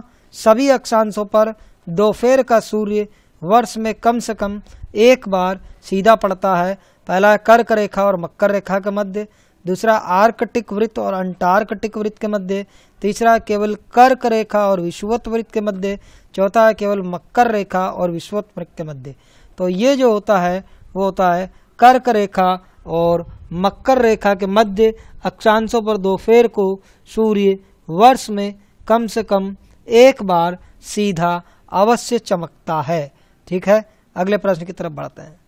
सभी अक्षांशों पर दोपहर का सूर्य वर्ष में कम से कम एक बार सीधा पड़ता है पहला कर्क रेखा और मकर रेखा के मध्य दूसरा आर्कटिक वृत्त और अंटार्कटिक वृत्त के मध्य तीसरा केवल कर्क रेखा और विश्वत वृत्त के मध्य चौथा है केवल मकर रेखा और विश्वत वृत्त के मध्य तो ये जो होता है वो होता है कर्क रेखा और मकर रेखा के मध्य अक्षांशों पर दोपहर को सूर्य वर्ष में कम से कम एक बार सीधा अवश्य चमकता है ठीक है अगले प्रश्न की तरफ बढ़ते हैं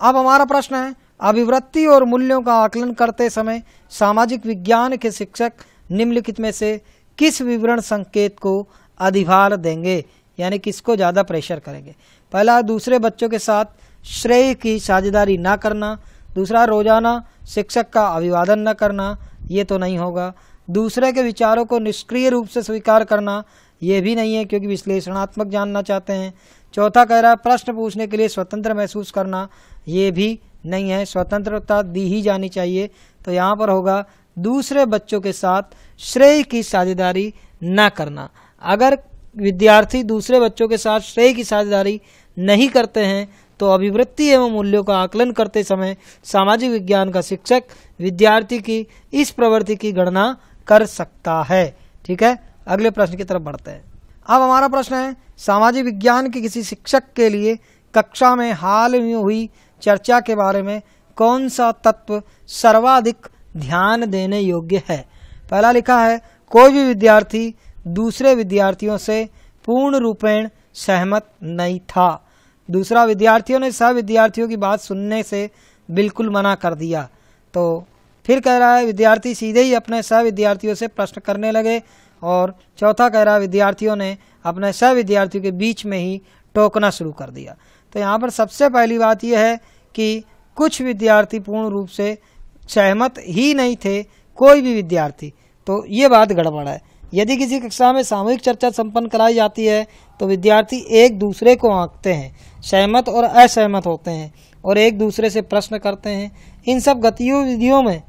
अब हमारा प्रश्न है अभिवृत्ति और मूल्यों का आकलन करते समय सामाजिक विज्ञान के शिक्षक निम्नलिखित में से किस विवरण संकेत को अधिभार देंगे यानी किसको ज़्यादा प्रेशर करेंगे पहला दूसरे बच्चों के साथ श्रेय की साझेदारी ना करना दूसरा रोजाना शिक्षक का अभिवादन न करना ये तो नहीं होगा दूसरे के विचारों को निष्क्रिय रूप से स्वीकार करना ये भी नहीं है क्योंकि विश्लेषणात्मक जानना चाहते हैं चौथा कह रहा है प्रश्न पूछने के लिए स्वतंत्र महसूस करना ये भी नहीं है स्वतंत्रता दी ही जानी चाहिए तो यहाँ पर होगा दूसरे बच्चों के साथ श्रेय की साझेदारी न करना अगर विद्यार्थी दूसरे बच्चों के साथ श्रेय की साझेदारी नहीं करते हैं तो अभिवृत्ति एवं मूल्यों का आकलन करते समय सामाजिक विज्ञान का शिक्षक विद्यार्थी की इस प्रवृत्ति की गणना कर सकता है ठीक है अगले प्रश्न की तरफ बढ़ते हैं अब हमारा प्रश्न है सामाजिक विज्ञान के किसी शिक्षक के लिए कक्षा में हाल में हुई चर्चा के बारे में कौन सा तत्व सर्वाधिक ध्यान देने योग्य है पहला लिखा है कोई भी विद्यार्थी दूसरे विद्यार्थियों से पूर्ण रूपेण सहमत नहीं था दूसरा विद्यार्थियों ने सब विद्यार्थियों की बात सुनने से बिल्कुल मना कर दिया तो फिर कह रहा है विद्यार्थी सीधे ही अपने सह विद्यार्थियों से प्रश्न करने लगे और चौथा कह रहा विद्यार्थियों ने अपने सह विद्यार्थियों के बीच में ही टोकना शुरू कर दिया तो यहाँ पर सबसे पहली बात यह है कि कुछ विद्यार्थी पूर्ण रूप से सहमत ही नहीं थे कोई भी विद्यार्थी तो ये बात गड़बड़ है यदि किसी कक्षा में सामूहिक चर्चा संपन्न कराई जाती है तो विद्यार्थी एक दूसरे को आंकते हैं सहमत और असहमत होते हैं और एक दूसरे से प्रश्न करते हैं इन सब गतिविधियों में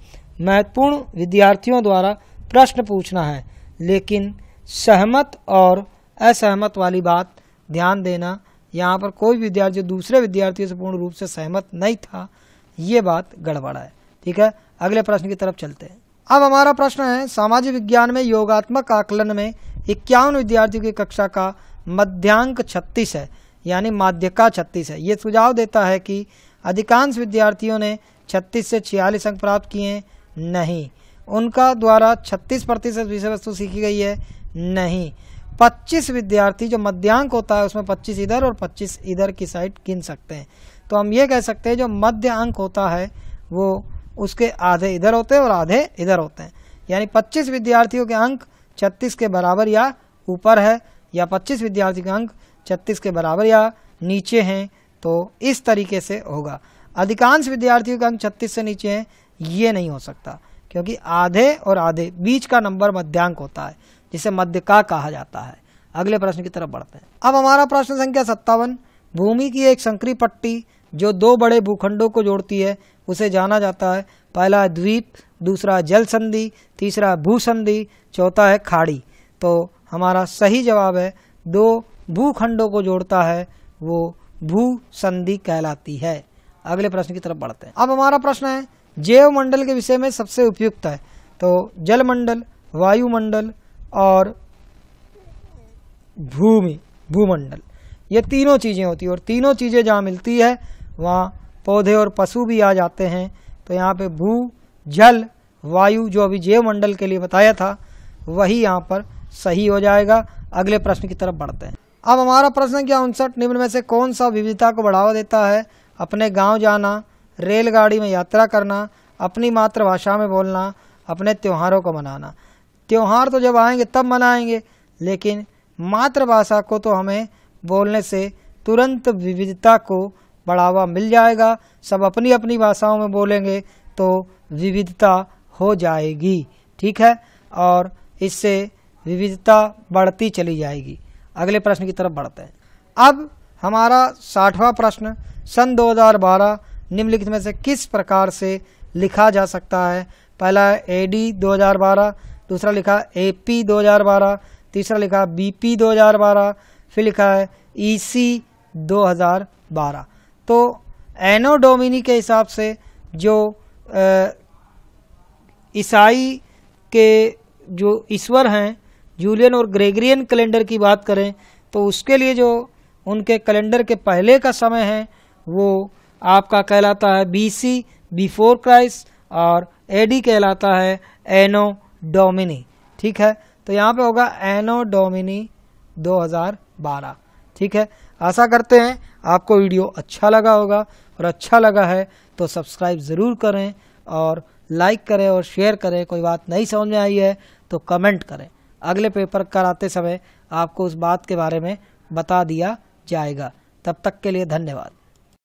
महत्वपूर्ण विद्यार्थियों द्वारा प्रश्न पूछना है लेकिन सहमत और असहमत वाली बात ध्यान देना यहाँ पर कोई विद्यार्थी दूसरे विद्यार्थियों से पूर्ण रूप से सहमत नहीं था ये बात गड़बड़ा है ठीक है अगले प्रश्न की तरफ चलते हैं अब हमारा प्रश्न है सामाजिक विज्ञान में योगात्मक आकलन में इक्यावन विद्यार्थियों की कक्षा का मध्यांक छत्तीस है यानी माध्यका छत्तीस है ये सुझाव देता है कि अधिकांश विद्यार्थियों ने छत्तीस से छियालीस अंक प्राप्त किए नहीं उनका द्वारा 36 प्रतिशत विषय वस्तु सीखी गई है नहीं 25 विद्यार्थी जो मध्यांक होता है उसमें 25 इधर और 25 इधर की साइड गिन सकते हैं तो हम ये कह सकते हैं जो मध्य अंक होता है वो उसके आधे इधर होते हैं और आधे इधर होते हैं यानी 25 विद्यार्थियों के अंक 36 के बराबर या ऊपर है या 25 विद्यार्थी के अंक 36 के बराबर या नीचे हैं तो इस तरीके से होगा अधिकांश विद्यार्थियों के अंक छत्तीस से नीचे हैं ये नहीं हो सकता क्योंकि आधे और आधे बीच का नंबर मध्यांक होता है जिसे मध्य का कहा जाता है अगले प्रश्न की तरफ बढ़ते हैं अब हमारा प्रश्न संख्या सत्तावन भूमि की एक संकरी पट्टी जो दो बड़े भूखंडों को जोड़ती है उसे जाना जाता है पहला है द्वीप दूसरा जल संधि तीसरा भू संधि चौथा है खाड़ी तो हमारा सही जवाब है दो भूखंडों को जोड़ता है वो भू संधि कहलाती है अगले प्रश्न की तरफ बढ़ते हैं अब हमारा प्रश्न है जैव मंडल के विषय में सबसे उपयुक्त है तो जलमंडल वायुमंडल और भूमि भूमंडल ये तीनों चीज़ें होती है और तीनों चीज़ें जहाँ मिलती है वहाँ पौधे और पशु भी आ जाते हैं तो यहाँ पे भू जल वायु जो अभी जैव मंडल के लिए बताया था वही यहाँ पर सही हो जाएगा अगले प्रश्न की तरफ बढ़ते हैं अब हमारा प्रश्न क्या उनसठ निम्न में से कौन सा विविधता को बढ़ावा देता है अपने गांव जाना रेलगाड़ी में यात्रा करना अपनी मातृभाषा में बोलना अपने त्योहारों को मनाना त्यौहार तो जब आएंगे तब मनाएंगे लेकिन मातृभाषा को तो हमें बोलने से तुरंत विविधता को बढ़ावा मिल जाएगा सब अपनी अपनी भाषाओं में बोलेंगे तो विविधता हो जाएगी ठीक है और इससे विविधता बढ़ती चली जाएगी अगले प्रश्न की तरफ बढ़ते हैं अब हमारा साठवां प्रश्न सन 2012 निम्नलिखित में से किस प्रकार से लिखा जा सकता है पहला ए डी दो हज़ार बारह दूसरा लिखा ए पी दो हज़ार बारह तीसरा लिखा बी पी दो हज़ार बारह फिर लिखा है ई e सी दो हज़ार बारह तो एनो डोमिनी के हिसाब से जो ईसाई के जो ईश्वर हैं जूलियन और ग्रेगरियन कैलेंडर की बात करें तो उसके लिए जो उनके कैलेंडर के पहले का समय है वो आपका कहलाता है बीसी बिफोर क्राइस्ट और एडी कहलाता है एनो डोमिनी ठीक है तो यहाँ पे होगा एनो डोमिनी 2012 ठीक है आशा करते हैं आपको वीडियो अच्छा लगा होगा और अच्छा लगा है तो सब्सक्राइब ज़रूर करें और लाइक करें और शेयर करें कोई बात नहीं समझ में आई है तो कमेंट करें अगले पेपर कराते समय आपको उस बात के बारे में बता दिया जाएगा तब तक के लिए धन्यवाद